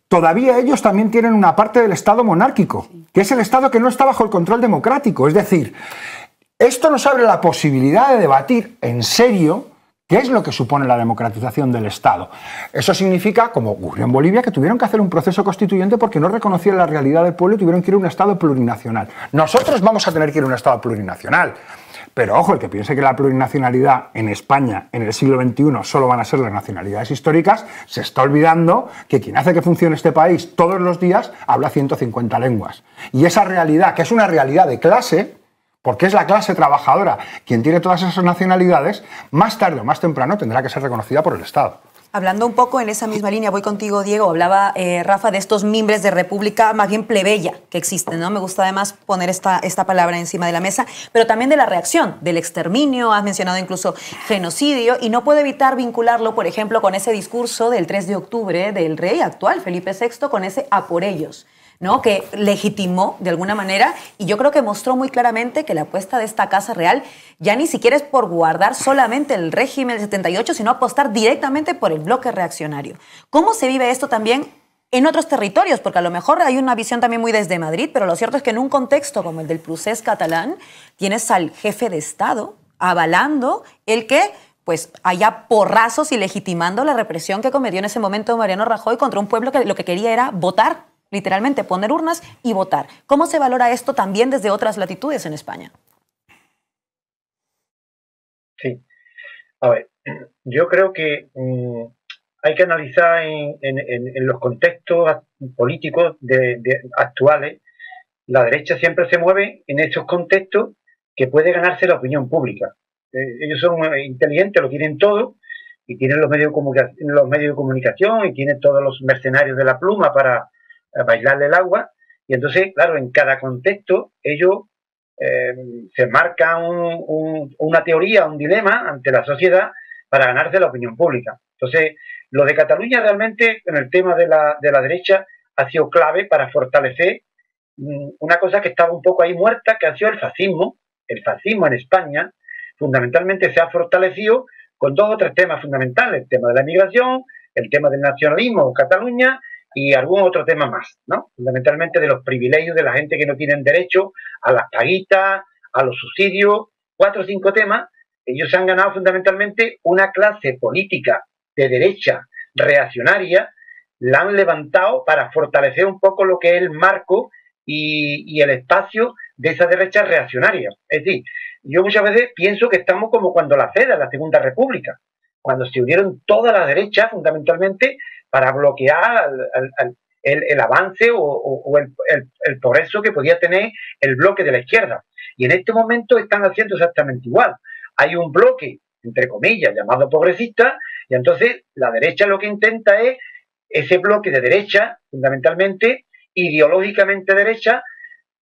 Speaker 3: todavía ellos también tienen una parte del Estado monárquico, que es el Estado que no está bajo el control democrático. Es decir, esto nos abre la posibilidad de debatir en serio qué es lo que supone la democratización del Estado. Eso significa, como ocurrió en Bolivia, que tuvieron que hacer un proceso constituyente porque no reconocían la realidad del pueblo y tuvieron que ir a un Estado plurinacional. Nosotros vamos a tener que ir a un Estado plurinacional. Pero ojo, el que piense que la plurinacionalidad en España en el siglo XXI solo van a ser las nacionalidades históricas, se está olvidando que quien hace que funcione este país todos los días habla 150 lenguas. Y esa realidad, que es una realidad de clase, porque es la clase trabajadora quien tiene todas esas nacionalidades, más tarde o más temprano tendrá que ser reconocida por el Estado.
Speaker 1: Hablando un poco en esa misma línea, voy contigo, Diego. Hablaba eh, Rafa de estos mimbres de república más bien plebeya que existen, ¿no? Me gusta además poner esta, esta palabra encima de la mesa, pero también de la reacción, del exterminio, has mencionado incluso genocidio, y no puedo evitar vincularlo, por ejemplo, con ese discurso del 3 de octubre del rey actual, Felipe VI, con ese a por ellos que legitimó de alguna manera y yo creo que mostró muy claramente que la apuesta de esta Casa Real ya ni siquiera es por guardar solamente el régimen del 78, sino apostar directamente por el bloque reaccionario. ¿Cómo se vive esto también en otros territorios, porque a lo mejor hay una visión también muy desde Madrid, pero lo cierto es que en un contexto como el del procés catalán, tienes al jefe de Estado avalando el que pues haya porrazos y legitimando la represión que cometió en ese momento Mariano Rajoy contra un pueblo que lo que quería era votar literalmente poner urnas y votar. ¿Cómo se valora esto también desde otras latitudes en España?
Speaker 6: Sí. A ver, yo creo que mm, hay que analizar en, los contextos políticos actuales. La derecha siempre se mueve en estos contextos que puede ganarse la opinión pública. Eh, ellos son eh, inteligentes, lo tienen todo, y tienen los medios, los medios de comunicación, y tienen todos los mercenarios de la pluma para, bailarle el agua. Y entonces, claro, en cada contexto ellos eh, se marca una teoría, un dilema ante la sociedad para ganarse la opinión pública. Entonces, lo de Cataluña realmente en el tema de la, de la derecha ha sido clave para fortalecer mm, una cosa que estaba un poco ahí muerta, que ha sido el fascismo. El fascismo en España fundamentalmente se ha fortalecido con dos o tres temas fundamentales, el tema de la inmigración el tema del nacionalismo en Cataluña y algún otro tema más, ¿no? Fundamentalmente de los privilegios de la gente que no tienen derecho a las paguitas, a los subsidios, cuatro o cinco temas. Ellos han ganado fundamentalmente una clase política de derecha reaccionaria, la han levantado para fortalecer un poco lo que es el marco y, el espacio de esas derechas reaccionarias... Es decir, yo muchas veces pienso que estamos como cuando la CEDA, la Segunda República, cuando se unieron todas las derechas... fundamentalmente para bloquear el, avance o, el, el, progreso que podía tener el bloque de la izquierda. Y en este momento están haciendo exactamente igual. Hay un bloque, entre comillas, llamado progresista, y entonces la derecha lo que intenta es ese bloque de derecha, fundamentalmente, ideológicamente derecha,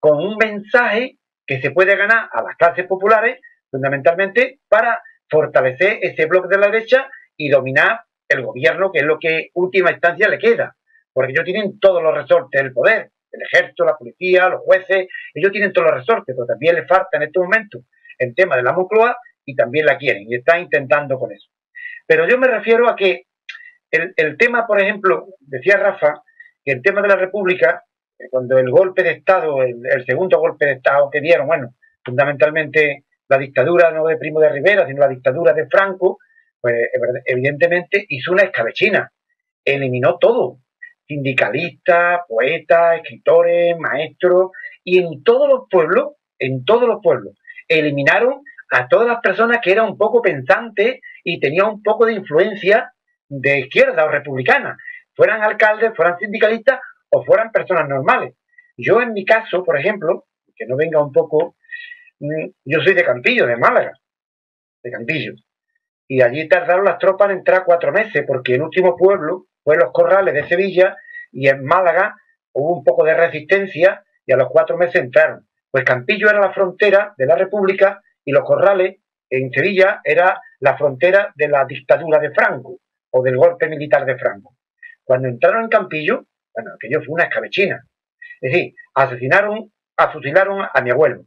Speaker 6: con un mensaje que se puede ganar a las clases populares, fundamentalmente, para fortalecer ese bloque de la derecha y dominar el gobierno, que es lo que última instancia le queda, porque ellos tienen todos los resortes del poder, el ejército, la policía, los jueces, ellos tienen todos los resortes, pero también les falta en este momento el tema de la Moncloa y también la quieren y están intentando con eso. Pero yo me refiero a que el, tema, por ejemplo, decía Rafa, que el tema de la República, eh, cuando el golpe de Estado, el, el segundo golpe de Estado que dieron, bueno, fundamentalmente la dictadura no de Primo de Rivera, sino la dictadura de Franco, pues evidentemente hizo una escabechina, eliminó todo, sindicalistas, poetas, escritores, maestros, y en todos los pueblos, en todos los pueblos, eliminaron a todas las personas que eran un poco pensantes y tenían un poco de influencia de izquierda o republicana, fueran alcaldes, fueran sindicalistas o fueran personas normales. Yo en mi caso, por ejemplo, que no venga un poco, mm, yo soy de Campillo, de Málaga, de Campillo y allí tardaron las tropas en entrar cuatro meses, porque el último pueblo fue Los Corrales de Sevilla y en Málaga hubo un poco de resistencia y a los cuatro meses entraron. Pues Campillo era la frontera de la República y Los Corrales en Sevilla era la frontera de la dictadura de Franco o del golpe militar de Franco. Cuando entraron en Campillo, bueno, aquello fue una escabechina. Es decir, asesinaron, asesinaron a mi abuelo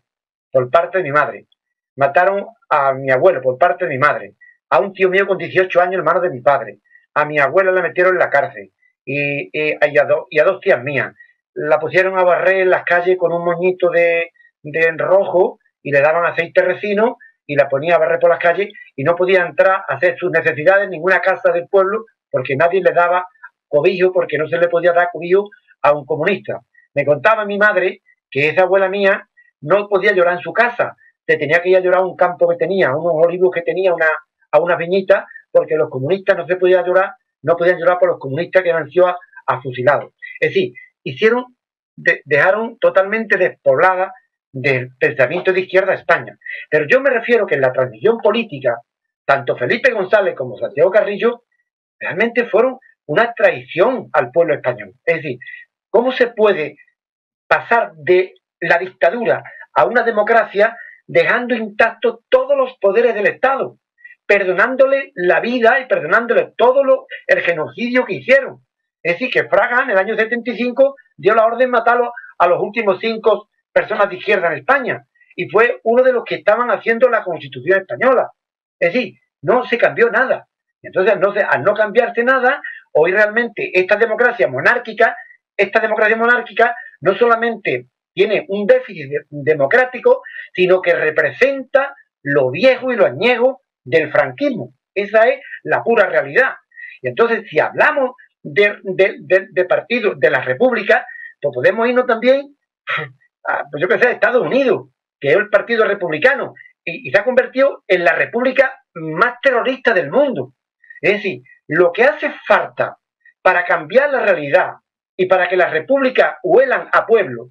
Speaker 6: por parte de mi madre. Mataron a mi abuelo por parte de mi madre a un tío mío con 18 años, hermano de mi padre. A mi abuela la metieron en la cárcel y, a, dos tías mías. La pusieron a barrer en las calles con un moñito de, de rojo y le daban aceite recino y la ponía a barrer por las calles y no podía entrar a hacer sus necesidades en ninguna casa del pueblo porque nadie le daba cobijo, porque no se le podía dar cobijo a un comunista. Me contaba mi madre que esa abuela mía no podía llorar en su casa, se tenía que ir a llorar a un campo que tenía, unos olivos que tenía, una, a una viñita porque los comunistas no se podían llorar, no podían llorar por los comunistas que venció a fusilados Es decir, hicieron, dejaron totalmente despoblada del pensamiento de izquierda España. Pero yo me refiero que en la transición política, tanto Felipe González como Santiago Carrillo realmente fueron una traición al pueblo español. Es decir, ¿cómo se puede pasar de la dictadura a una democracia dejando intactos todos los poderes del Estado? perdonándole la vida y perdonándole todo lo, el genocidio que hicieron. Es decir, que Fraga en el año 75 dio la orden de matarlo a los últimos cinco personas de izquierda en España y fue uno de los que estaban haciendo la constitución española. Es decir, no se cambió nada. Entonces, no se, al no cambiarse nada, hoy realmente esta democracia monárquica, esta democracia monárquica no solamente tiene un déficit democrático, sino que representa lo viejo y lo añejo del franquismo. Esa es la pura realidad. Y entonces, si hablamos de, partido de, partidos de la República, pues podemos irnos también a, pues yo que sé, a Estados Unidos, que es el partido republicano, y, y se ha convertido en la república más terrorista del mundo. Es decir, lo que hace falta para cambiar la realidad y para que las repúblicas huelan a pueblo,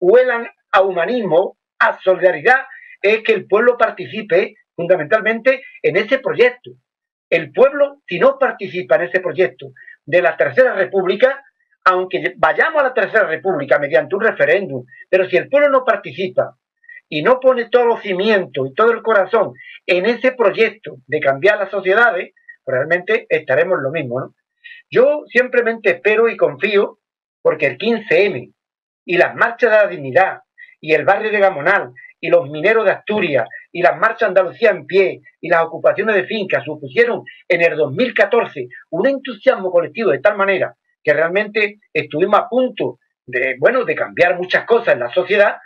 Speaker 6: huelan a humanismo, a solidaridad, es que el pueblo participe fundamentalmente en ese proyecto. El pueblo, si no participa en ese proyecto de la Tercera República, aunque vayamos a la Tercera República mediante un referéndum, pero si el pueblo no participa y no pone todos los cimientos y todo el corazón en ese proyecto de cambiar las sociedades, pues realmente estaremos lo mismo. Yo simplemente espero y confío porque el 15M y las marchas de la dignidad y el barrio de Gamonal y los mineros de Asturias y las marchas Andalucía en pie y las ocupaciones de fincas supusieron en el 2014 un entusiasmo colectivo de tal manera que realmente estuvimos a punto de, bueno, de cambiar muchas cosas en la sociedad,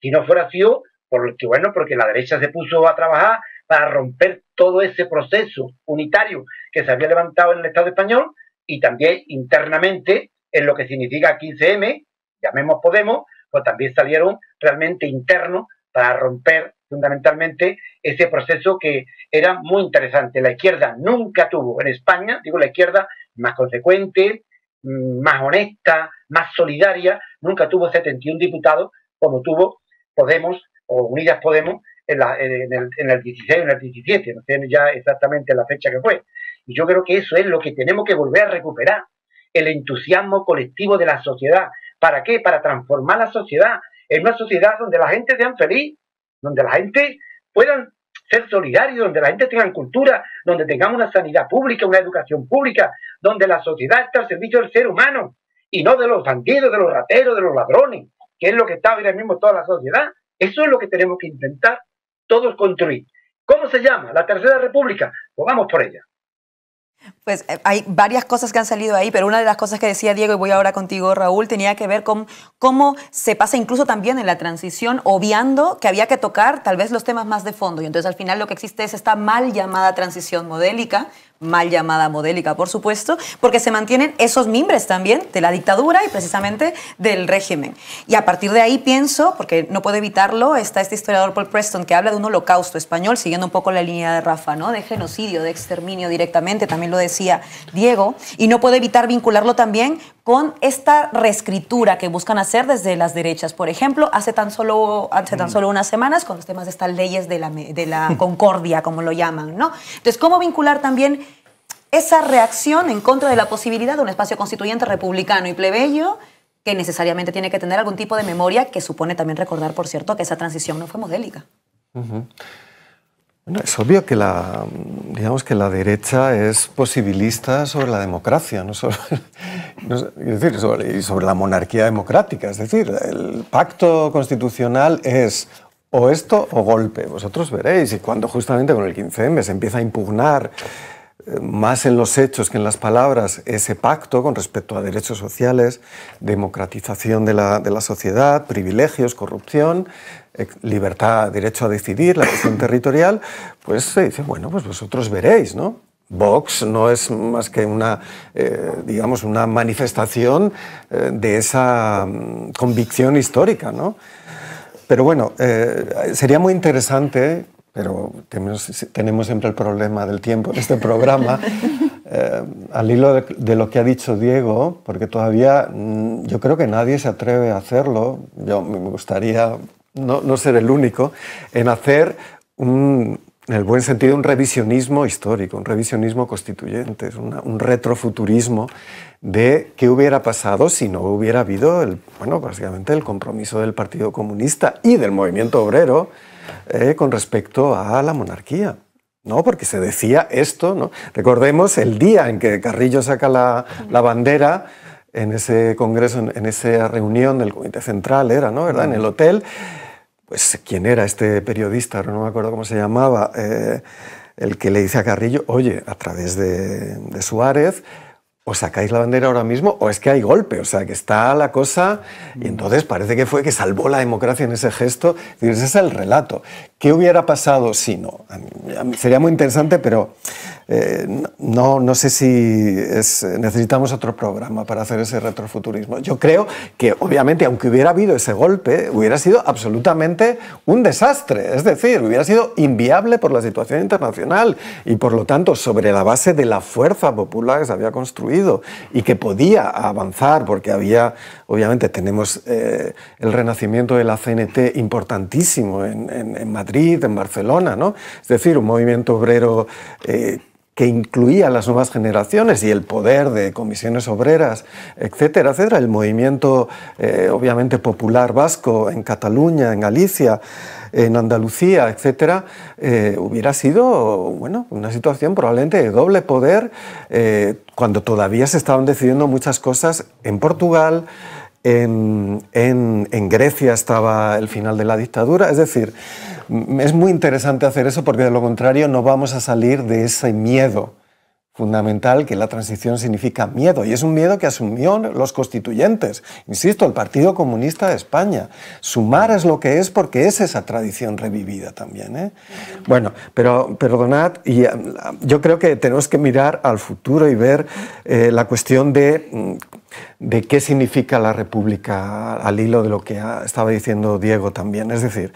Speaker 6: si no fuera sido porque, bueno, porque la derecha se puso a trabajar para romper todo ese proceso unitario que se había levantado en el Estado español y también internamente en lo que significa 15M, llamemos Podemos, pues también salieron realmente internos para romper fundamentalmente ese proceso que era muy interesante. La izquierda nunca tuvo en España, digo la izquierda más consecuente, mm, más honesta, más solidaria, nunca tuvo 71 diputados como tuvo Podemos o Unidas Podemos en, la, en, el, 16 o en el 17, no sé ya exactamente la fecha que fue. Y yo creo que eso es lo que tenemos que volver a recuperar, el entusiasmo colectivo de la sociedad. ¿Para qué? Para transformar la sociedad en una sociedad donde la gente sea feliz, donde la gente puedan ser solidarios, donde la gente tenga cultura, donde tengamos una sanidad pública, una educación pública, donde la sociedad está al servicio del ser humano y no de los bandidos, de los rateros, de los ladrones, que es lo que está ahora mismo toda la sociedad. Eso es lo que tenemos que intentar todos construir. ¿Cómo se llama? La Tercera República. Pues vamos por ella.
Speaker 1: Pues eh, hay varias cosas que han salido ahí, pero una de las cosas que decía Diego, y voy ahora contigo Raúl, tenía que ver con cómo se pasa incluso también en la transición, obviando que había que tocar tal vez los temas más de fondo. Y entonces al final lo que existe es esta mal llamada transición modélica, mal llamada modélica, por supuesto, porque se mantienen esos mimbres también de la dictadura y precisamente del régimen. Y a partir de ahí pienso, porque no puedo evitarlo, está este historiador Paul Preston que habla de un holocausto español, siguiendo un poco la línea de Rafa, ¿no? De genocidio, de exterminio directamente, también lo decía Diego, y no puedo evitar vincularlo también con esta reescritura que buscan hacer desde las derechas. Por ejemplo, hace tan solo, hace tan mm. solo unas semanas con los temas de estas leyes de la, de la concordia, como lo llaman, ¿no? Entonces, ¿cómo vincular también esa reacción en contra de la posibilidad de un espacio constituyente republicano y plebeyo que necesariamente tiene que tener algún tipo de memoria que supone también recordar, por cierto, que esa transición no fue modélica?
Speaker 5: Uh es obvio que la, digamos que la derecha es posibilista sobre la democracia, no decir, y sobre la monarquía democrática. Es decir, el pacto constitucional es o esto o golpe. Vosotros veréis, y cuando justamente con el 15M se empieza a impugnar eh, más en los hechos que en las palabras ese pacto con respecto a derechos sociales, democratización de la, de la sociedad, privilegios, corrupción, libertad, derecho a decidir, la cuestión territorial, pues se dice, bueno, pues vosotros veréis, ¿no? Vox no es más que una, eh, digamos, una manifestación eh, de esa mm, convicción histórica, ¿no? Pero bueno, eh, sería muy interesante, pero tenemos, siempre el problema del tiempo de este programa, al hilo de, lo que ha dicho Diego, porque todavía mm, yo creo que nadie se atreve a hacerlo, yo me gustaría no, ser el único, en hacer un, en el buen sentido, un revisionismo histórico, un revisionismo constituyente, un retrofuturismo de qué hubiera pasado si no hubiera habido, el, bueno, básicamente el compromiso del Partido Comunista y del movimiento obrero eh, con respecto a la monarquía. No, porque se decía esto, ¿no? Recordemos el día en que Carrillo saca la, la bandera, en ese congreso, en, esa reunión del Comité Central, era, ¿no? ¿Verdad? En el hotel pues, ¿quién era este periodista? No me acuerdo cómo se llamaba, eh, el que le dice a Carrillo, oye, a través de, Suárez, o sacáis la bandera ahora mismo o es que hay golpe, o sea, que está la cosa y mm. entonces parece que fue que salvó la democracia en ese gesto, ese es el relato, ¿Qué hubiera pasado si no? Sería muy interesante, pero eh, no, no sé si necesitamos otro programa para hacer ese retrofuturismo. Yo creo que, obviamente, aunque hubiera habido ese golpe, hubiera sido absolutamente un desastre. Es decir, hubiera sido inviable por la situación internacional y, por lo tanto, sobre la base de la fuerza popular que se había construido y que podía avanzar porque había Obviamente tenemos eh, el renacimiento de la CNT importantísimo en, Madrid, en Barcelona, ¿no? Es decir, un movimiento obrero eh, que incluía a las nuevas generaciones y el poder de comisiones obreras, etcétera, etcétera. El movimiento, eh, obviamente, popular vasco en Cataluña, en Galicia, en Andalucía, etcétera, hubiera sido bueno, una situación probablemente de doble poder cuando todavía se estaban decidiendo muchas cosas en Portugal, en, Grecia estaba el final de la dictadura. Es decir, es muy interesante hacer eso porque de lo contrario no vamos a salir de ese miedo fundamental que la transición significa miedo y es un miedo que asumió los constituyentes, insisto, el Partido Comunista de España. Sumar es lo que es porque es esa tradición revivida también. ¿eh? Bueno, pero perdonad, y, eh, yo creo que tenemos que mirar al futuro y ver eh, la cuestión de, mm, de qué significa la República al hilo de lo que estaba diciendo Diego también. Es decir,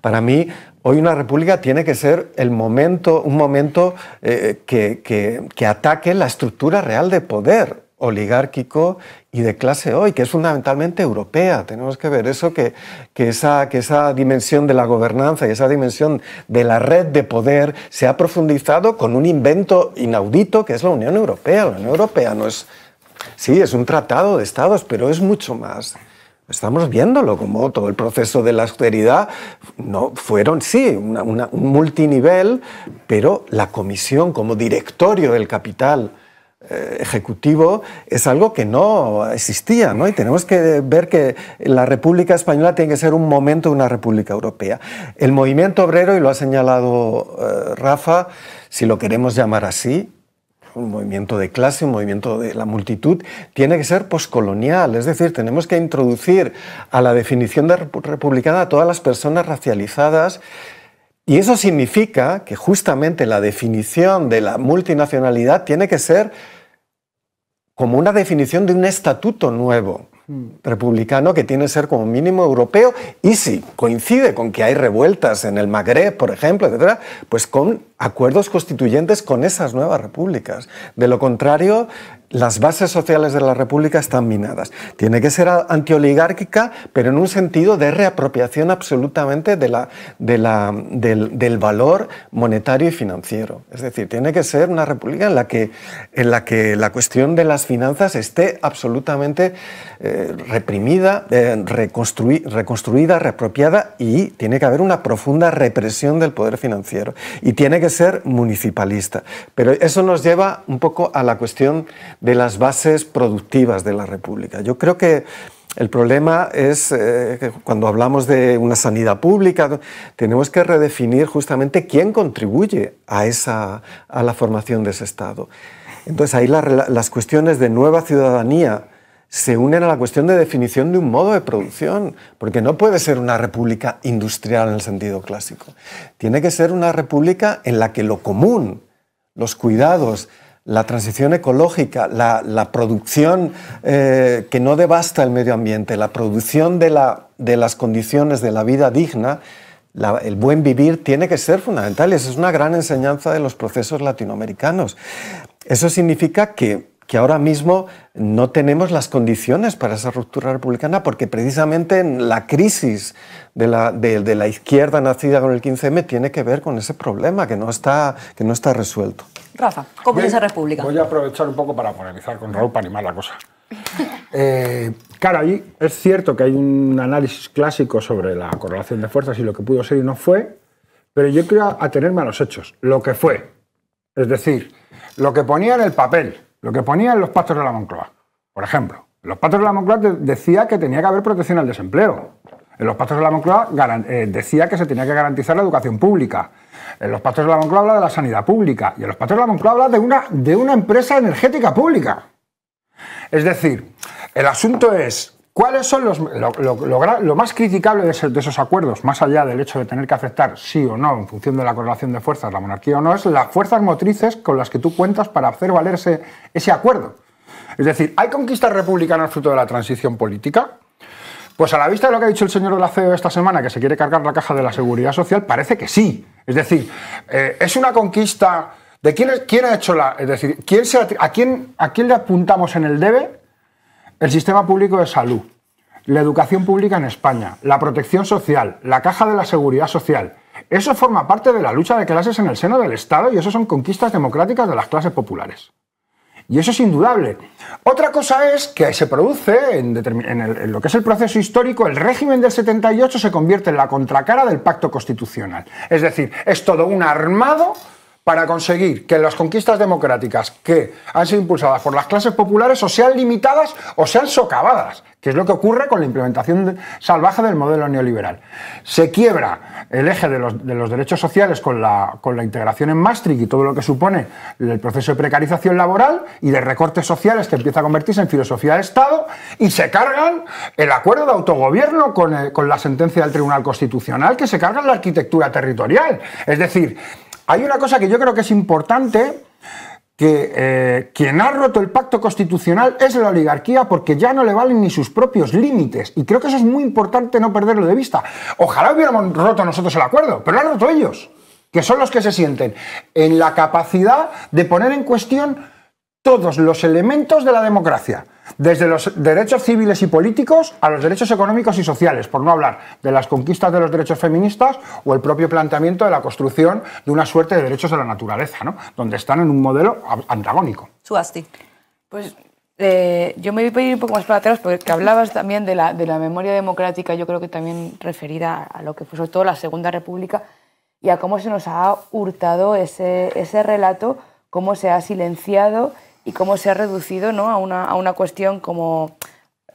Speaker 5: para mí Hoy una república tiene que ser el momento, un momento eh, que, ataque la estructura real de poder oligárquico y de clase hoy, que es fundamentalmente europea. Tenemos que ver eso, que, que, esa, que esa dimensión de la gobernanza y esa dimensión de la red de poder se ha profundizado con un invento inaudito que es la Unión Europea. La Unión Europea no es... Sí, es un tratado de estados, pero es mucho más. Estamos viéndolo como todo el proceso de la austeridad no fueron sí un multinivel, pero la comisión como directorio del capital eh, ejecutivo es algo que no existía, ¿no? Y tenemos que ver que la República Española tiene que ser un momento de una República Europea. El movimiento obrero y lo ha señalado eh, Rafa, si lo queremos llamar así, un movimiento de clase, un movimiento de la multitud, tiene que ser poscolonial. Es decir, tenemos que introducir a la definición de republicana a todas las personas racializadas. Y eso significa que justamente la definición de la multinacionalidad tiene que ser como una definición de un estatuto nuevo republicano que tiene que ser como mínimo europeo y si coincide con que hay revueltas en el Magreb, por ejemplo, etcétera, pues con acuerdos constituyentes con esas nuevas repúblicas. De lo contrario, las bases sociales de la República están minadas. Tiene que ser antioligárquica, pero en un sentido de reapropiación absolutamente del, valor monetario y financiero. Es decir, tiene que ser una república en la que, en la, que la cuestión de las finanzas esté absolutamente eh, reprimida, eh, reconstruida, reapropiada y tiene que haber una profunda represión del poder financiero. Y tiene que ser municipalista. Pero eso nos lleva un poco a la cuestión de las bases productivas de la República. Yo creo que el problema es que eh, cuando hablamos de una sanidad pública, tenemos que redefinir justamente quién contribuye a, a la formación de ese Estado. Entonces ahí las cuestiones de nueva ciudadanía se unen a la cuestión de definición de un modo de producción, porque no puede ser una república industrial en el sentido clásico. Tiene que ser una república en la que lo común, los cuidados, la transición ecológica, la, producción eh, que no devasta el medio ambiente, la producción de, de las condiciones de la vida digna, el buen vivir tiene que ser fundamental. Esa es una gran enseñanza de los procesos latinoamericanos. Eso significa que que ahora mismo no tenemos las condiciones para esa ruptura republicana, porque precisamente la crisis de la, izquierda nacida con el 15M tiene que ver con ese problema que no está, que no está resuelto.
Speaker 1: Rafa, ¿cómo es esa república?
Speaker 3: Voy a aprovechar un poco para polemizar con Raúl para animar la cosa.
Speaker 5: Eh, claro, ahí
Speaker 3: es cierto que hay un análisis clásico sobre la correlación de fuerzas y lo que pudo ser y no fue, pero yo quiero atenerme a los hechos, lo que fue. Es decir, lo que ponía en el papel, lo que ponía en los pactos de la Moncloa, por ejemplo. En los pactos de la Moncloa decía que tenía que haber protección al desempleo. En eh, los pactos de la Moncloa eh, decía que se tenía que garantizar la educación pública. En eh, los pactos de la Moncloa habla de la sanidad pública. Y en los pactos de la Moncloa habla de una, de una empresa energética pública. Es decir, el asunto es ¿Cuáles son los, lo, más criticable de, esos acuerdos, más allá del hecho de tener que aceptar, sí o no, en función de la correlación de fuerzas, la monarquía o no, es las fuerzas motrices con las que tú cuentas para hacer valerse ese, acuerdo? Es decir, ¿hay conquistas republicanas fruto de la transición política? Pues a la vista de lo que ha dicho el señor de la CEO esta semana, que se quiere cargar la caja de la seguridad social, parece que sí. Es decir, eh, es una conquista de quién, ha hecho la. Es decir, ¿quién a, quién, ¿a quién le apuntamos en el debe el sistema público de salud, la educación pública en España, la protección social, la caja de la seguridad social. Eso forma parte de la lucha de clases en el seno del Estado y eso son conquistas democráticas de las clases populares. Y eso es indudable. Otra cosa es que se produce, en, lo que es el proceso histórico, el régimen del 78 se convierte en la contracara del pacto constitucional. Es decir, es todo un armado para conseguir que las conquistas democráticas que han sido impulsadas por las clases populares o sean limitadas o sean socavadas, que es lo que ocurre con la implementación salvaje del modelo neoliberal. Se quiebra el eje de los, derechos sociales con la, integración en Maastricht y todo lo que supone el proceso de precarización laboral y de recortes sociales que empieza a convertirse en filosofía de Estado y se cargan el acuerdo de autogobierno con, la sentencia del Tribunal Constitucional, que se carga la arquitectura territorial. Es decir, hay una cosa que yo creo que es importante, que eh, quien ha roto el pacto constitucional es la oligarquía porque ya no le valen ni sus propios límites. Y creo que eso es muy importante no perderlo de vista. Ojalá hubiéramos roto nosotros el acuerdo, pero lo han roto ellos, que son los que se sienten en la capacidad de poner en cuestión todos los elementos de la democracia desde los derechos civiles y políticos a los derechos económicos y sociales, por no hablar de las conquistas de los derechos feministas o el propio planteamiento de la construcción de una suerte de derechos de la naturaleza, ¿no? donde están en un modelo antagónico.
Speaker 4: Suasti. Pues eh, yo me voy a ir un poco más para atrás porque hablabas también de la, de la memoria democrática, yo creo que también referida a lo que fue sobre todo la Segunda República y a cómo se nos ha hurtado ese, ese relato, cómo se ha silenciado y cómo se ha reducido ¿no? a, una, a una cuestión como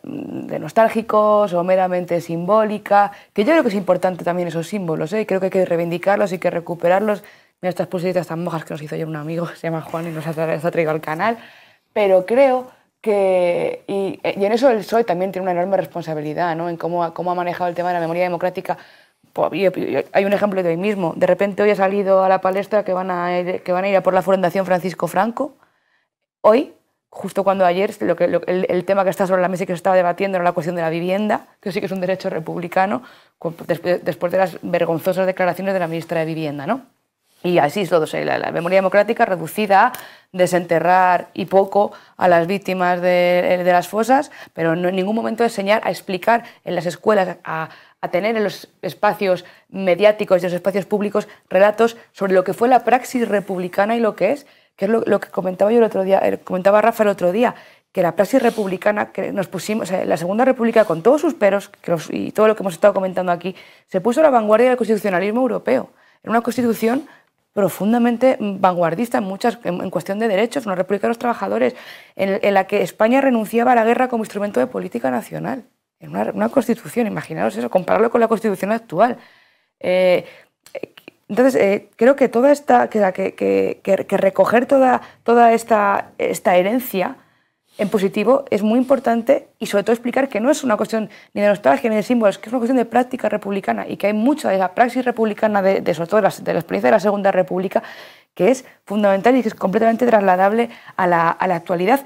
Speaker 4: mm, de nostálgicos o meramente simbólica, que yo creo que es importante también esos símbolos, ¿eh? creo que hay que reivindicarlos y que recuperarlos. Mira estas pulseritas tan mojas que nos hizo ayer un amigo, se llama Juan y nos ha, traído al canal, pero creo que, y, eh, y, en eso el PSOE también tiene una enorme responsabilidad, ¿no? en cómo, cómo ha manejado el tema de la memoria democrática. Pues, hay un ejemplo de hoy mismo, de repente hoy ha salido a la palestra que van a que van a, ir a por la Fundación Francisco Franco, hoy, justo cuando ayer, lo el, tema que está sobre la mesa y que se estaba debatiendo era la cuestión de la vivienda, que sí que es un derecho republicano, después, de las vergonzosas declaraciones de la ministra de Vivienda. ¿no? Y así es todo, la, memoria democrática reducida a desenterrar y poco a las víctimas de, eh, las fosas, pero en ningún momento enseñar a explicar en las escuelas, a, a tener en los espacios mediáticos y en los espacios públicos relatos sobre lo que fue la praxis republicana y lo que es que es lo, que comentaba yo el otro día, comentaba Rafa el otro día, que la praxis republicana que nos pusimos, o la Segunda República con todos sus peros y todo lo que hemos estado comentando aquí, se puso a la vanguardia del constitucionalismo europeo. Era una constitución profundamente vanguardista en, muchas, en, cuestión de derechos, una república de los trabajadores, en, la que España renunciaba a la guerra como instrumento de política nacional. Era una, constitución, imaginaros eso, compararlo con la constitución actual. Eh, entonces, eh, creo que toda recoger toda, esta, herencia en positivo es muy importante y sobre todo explicar que no es una cuestión ni de nostalgia ni de símbolos, que es una cuestión de práctica republicana y que hay mucha de la praxis republicana, de, sobre todo de la, experiencia de la Segunda República, que es fundamental y que es completamente trasladable a la, a la actualidad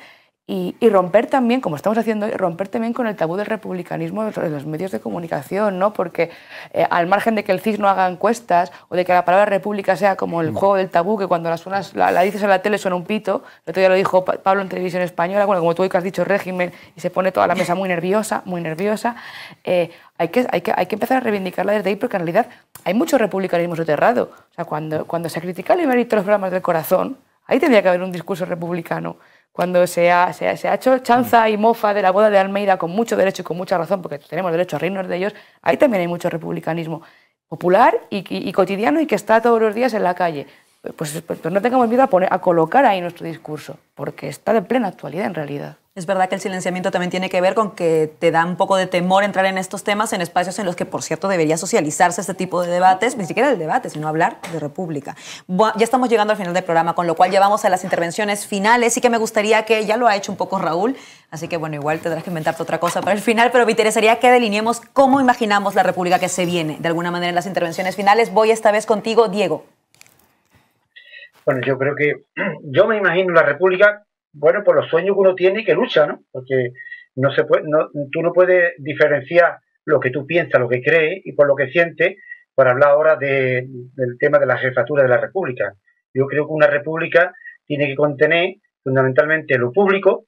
Speaker 4: y, romper también, como estamos haciendo hoy, romper también con el tabú del republicanismo de los medios de comunicación, ¿no? porque eh, al margen de que el CIS no haga encuestas o de que la palabra república sea como el mm. juego del tabú, que cuando la, suenas, la, dices en la tele suena un pito, el ya lo dijo Pablo en televisión española, bueno, como tú hoy que has dicho régimen y se pone toda la mesa muy nerviosa, muy nerviosa, eh, hay que, hay, que, hay que empezar a reivindicarla desde ahí porque en realidad hay mucho republicanismo soterrado. O sea, cuando, cuando se critica el mérito de los programas del corazón, ahí tendría que haber un discurso republicano cuando se ha, hecho chanza y mofa de la boda de Almeida con mucho derecho y con mucha razón, porque tenemos derecho a reírnos de ellos, ahí también hay mucho republicanismo popular y, cotidiano y que está todos los días en la calle. Pues, pues, pues, no tengamos miedo a, poner, a colocar ahí nuestro discurso, porque está de plena actualidad en realidad.
Speaker 1: Es verdad que el silenciamiento también tiene que ver con que te da un poco de temor entrar en estos temas en espacios en los que, por cierto, debería socializarse este tipo de debates, ni siquiera el debate, sino hablar de república. ya estamos llegando al final del programa, con lo cual llevamos a las intervenciones finales y que me gustaría que, ya lo ha hecho un poco Raúl, así que bueno, igual tendrás que inventarte otra cosa para el final, pero me interesaría que delineemos cómo imaginamos la república que se viene, de alguna manera, en las intervenciones finales. Voy esta vez contigo, Diego.
Speaker 6: Bueno, yo creo que yo me imagino la república bueno, por los sueños que uno tiene y que lucha, ¿no? Porque no se puede, no, tú no puedes diferenciar lo que tú piensas, lo que crees y por lo que sientes, por hablar ahora del tema de la jefatura de la República. Yo creo que una República tiene que contener fundamentalmente lo público,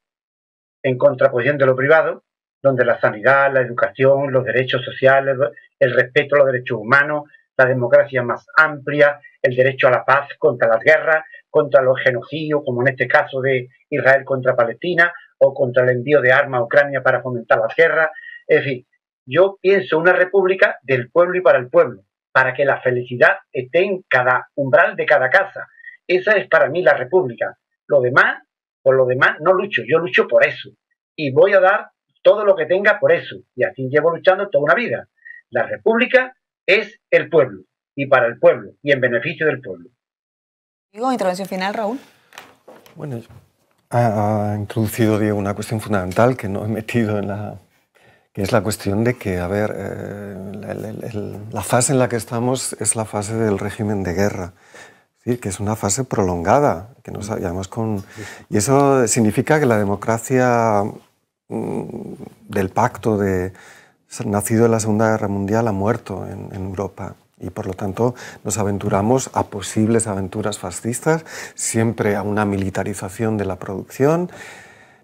Speaker 6: en contraposición pues, de lo privado, donde la sanidad, la educación, los derechos sociales, el respeto a los derechos humanos, la democracia más amplia, el derecho a la paz contra las guerras, contra los genocidios, como en este caso de Israel contra Palestina, o contra el envío de armas a Ucrania para fomentar la guerra. En fin, yo pienso una república del pueblo y para el pueblo, para que la felicidad esté en cada umbral de cada casa. Esa es para mí la república. Lo demás, por lo demás, no lucho, yo lucho por eso. Y voy a dar todo lo que tenga por eso. Y así llevo luchando toda una vida. La república es el pueblo y para el pueblo y en beneficio del pueblo.
Speaker 1: Intervención final, Raúl.
Speaker 6: Bueno,
Speaker 5: ha, introducido Diego una cuestión fundamental que no he metido en la. que es la cuestión de que, a ver, eh, la, fase en la que estamos es la fase del régimen de guerra. decir que es una fase prolongada, que nos sabíamos con. Y eso significa que la democracia mm, del pacto de nacido en la Segunda Guerra Mundial ha muerto en, en Europa y por lo tanto nos aventuramos a posibles aventuras fascistas, siempre a una militarización de la producción,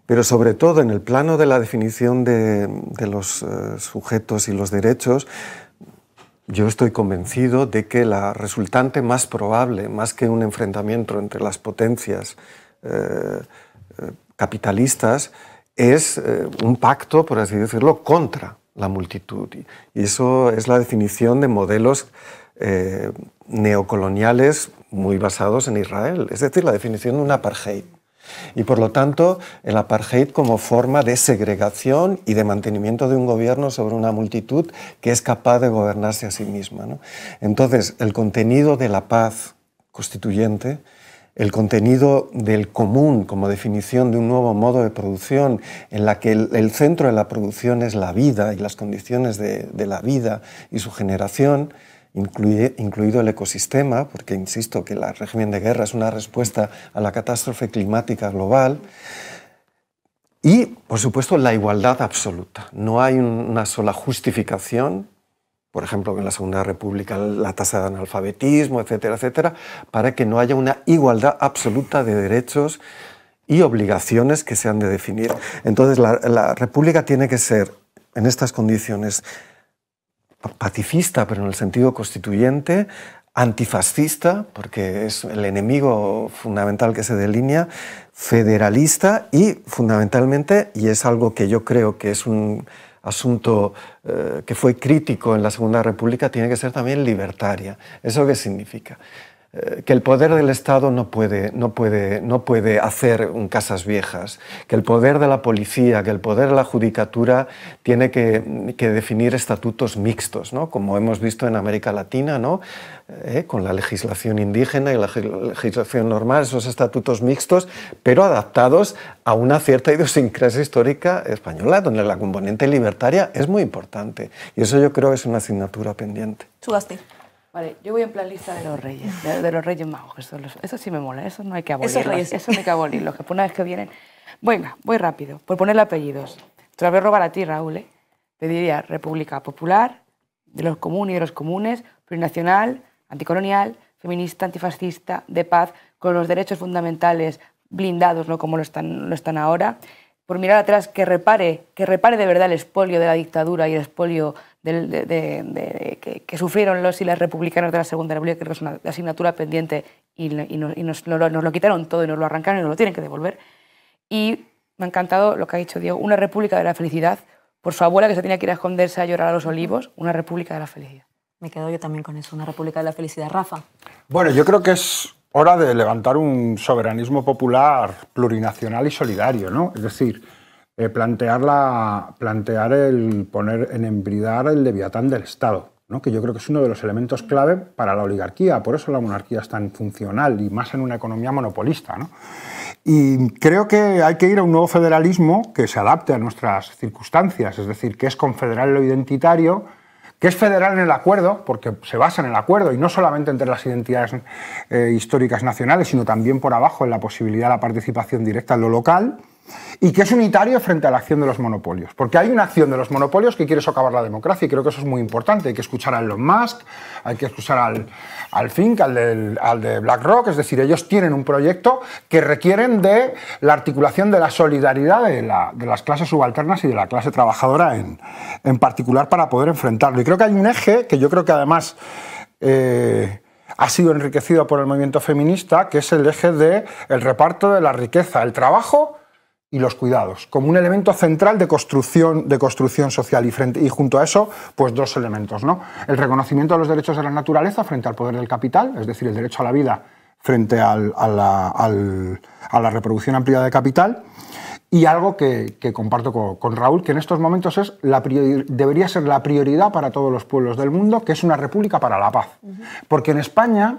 Speaker 5: pero sobre todo en el plano de la definición de, los eh, sujetos y los derechos, yo estoy convencido de que la resultante más probable, más que un enfrentamiento entre las potencias eh, eh, capitalistas, es un pacto, por así decirlo, contra la multitud. Y eso es la definición de modelos eh, neocoloniales muy basados en Israel, es decir, la definición de un apartheid. Y por lo tanto, el apartheid como forma de segregación y de mantenimiento de un gobierno sobre una multitud que es capaz de gobernarse a sí misma. Entonces, el contenido de la paz constituyente el contenido del común como definición de un nuevo modo de producción, en la que el, centro de la producción es la vida y las condiciones de, la vida y su generación, incluido el ecosistema, porque insisto que el régimen de guerra es una respuesta a la catástrofe climática global. Y, por supuesto, la igualdad absoluta. No hay una sola justificación por ejemplo, en la Segunda República, la tasa de analfabetismo, etcétera, etcétera, para que no haya una igualdad absoluta de derechos y obligaciones que se han de definir. Entonces, la, la República tiene que ser, en estas condiciones, pacifista, pero en el sentido constituyente, antifascista, porque es el enemigo fundamental que se delinea, federalista y, fundamentalmente, y es algo que yo creo que es un asunto eh, que fue crítico en la Segunda República tiene que ser también libertaria. ¿Eso qué significa? Eh, que el poder del Estado no puede, no, puede, no puede hacer casas viejas, que el poder de la policía, que el poder de la judicatura tiene que, definir estatutos mixtos, ¿no? como hemos visto en América Latina, ¿no? Eh, con la legislación indígena y la legislación normal, esos estatutos mixtos, pero adaptados a una cierta idiosincrasia histórica española, donde la componente libertaria es muy importante. Y eso yo creo que es una asignatura pendiente.
Speaker 4: Vale, yo voy en plan lista de los reyes, de, los reyes magos. Eso, eso, sí me mola, eso no hay que abolirlo. Esos reyes. Eso no hay que los que una vez que vienen... Venga, voy rápido, por ponerle apellidos. Te lo voy a robar a ti, Raúl, ¿eh? Te diría República Popular, de los comunes y de los comunes, plurinacional, anticolonial, feminista, antifascista, de paz, con los derechos fundamentales blindados, no como lo están, lo están ahora, por mirar atrás, que repare, que repare de verdad el expolio de la dictadura y el espolio de, que, sufrieron los y las republicanos de la Segunda República, que es una asignatura pendiente, y, nos, lo, quitaron todo y nos lo arrancaron y nos lo tienen que devolver. Y me ha encantado lo que ha dicho Diego, una república de la felicidad, por su abuela que se tenía que ir a esconderse a llorar a los olivos, una república de la felicidad. Me quedo yo también con eso, una república de la felicidad. Rafa.
Speaker 3: Bueno, yo creo que es hora de levantar un soberanismo popular plurinacional y solidario, ¿no? Es decir, eh, plantear, el poner en embridar el deviatán del Estado, que yo creo que es uno de los elementos clave para la oligarquía, por eso la monarquía es tan funcional y más en una economía monopolista. ¿no? Y creo que hay que ir a un nuevo federalismo que se adapte a nuestras circunstancias, es decir, que es confederal lo identitario, que es federal en el acuerdo, porque se basa en el acuerdo, y no solamente entre las identidades eh, históricas nacionales, sino también por abajo en la posibilidad de la participación directa en lo local y que es unitario frente a la acción de los monopolios. Porque hay una acción de los monopolios que quiere socavar la democracia y creo que eso es muy importante. Hay que escuchar a Elon Musk, hay que escuchar al, al Fink, al, del, al de BlackRock. Es decir, ellos tienen un proyecto que requieren de la articulación de la solidaridad de, la, de las clases subalternas y de la clase trabajadora en, en, particular para poder enfrentarlo. Y creo que hay un eje que yo creo que además... Eh, ha sido enriquecido por el movimiento feminista, que es el eje del de reparto de la riqueza, el trabajo y los cuidados, como un elemento central de construcción, de construcción social. Y, frente, junto a eso, pues dos elementos. ¿no? El reconocimiento de los derechos de la naturaleza frente al poder del capital, es decir, el derecho a la vida frente al, a, la, reproducción ampliada de capital. Y algo que, comparto con, Raúl, que en estos momentos es la debería ser la prioridad para todos los pueblos del mundo, que es una república para la paz. Porque en España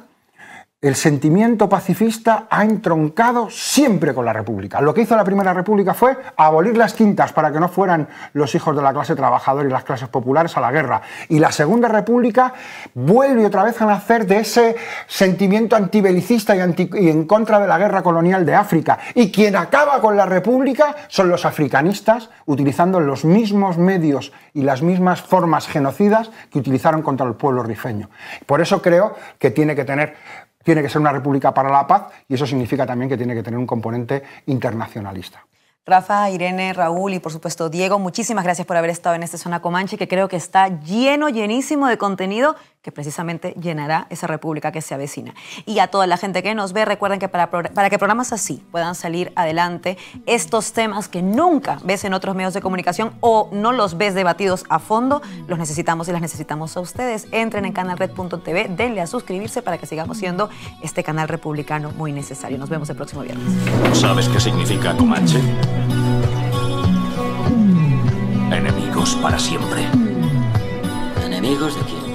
Speaker 3: el sentimiento pacifista ha entroncado siempre con la República. Lo que hizo la Primera República fue abolir las quintas para que no fueran los hijos de la clase trabajadora y las clases populares a la guerra. Y la Segunda República vuelve otra vez a nacer de ese sentimiento antibelicista y, y en contra de la guerra colonial de África. Y quien acaba con la República son los africanistas, utilizando los mismos medios y las mismas formas genocidas que utilizaron contra el pueblo rifeño. Por eso creo que tiene que tener tiene que ser una república para la paz y eso significa también que tiene que tener un componente internacionalista.
Speaker 1: Rafa, Irene, Raúl y por supuesto Diego, muchísimas gracias por haber estado en esta zona Comanche que creo que está lleno, llenísimo de contenido que precisamente llenará esa república que se avecina. Y a toda la gente que nos ve, recuerden que para, para que programas así puedan salir adelante, estos temas que nunca ves en otros medios de comunicación o no los ves debatidos a fondo, los necesitamos y las necesitamos a ustedes. Entren en canalred.tv, denle a suscribirse para que sigamos siendo este canal republicano muy necesario. Nos vemos el próximo viernes.
Speaker 2: ¿Sabes qué significa Comanche? Enemigos para siempre. ¿Enemigos de quién?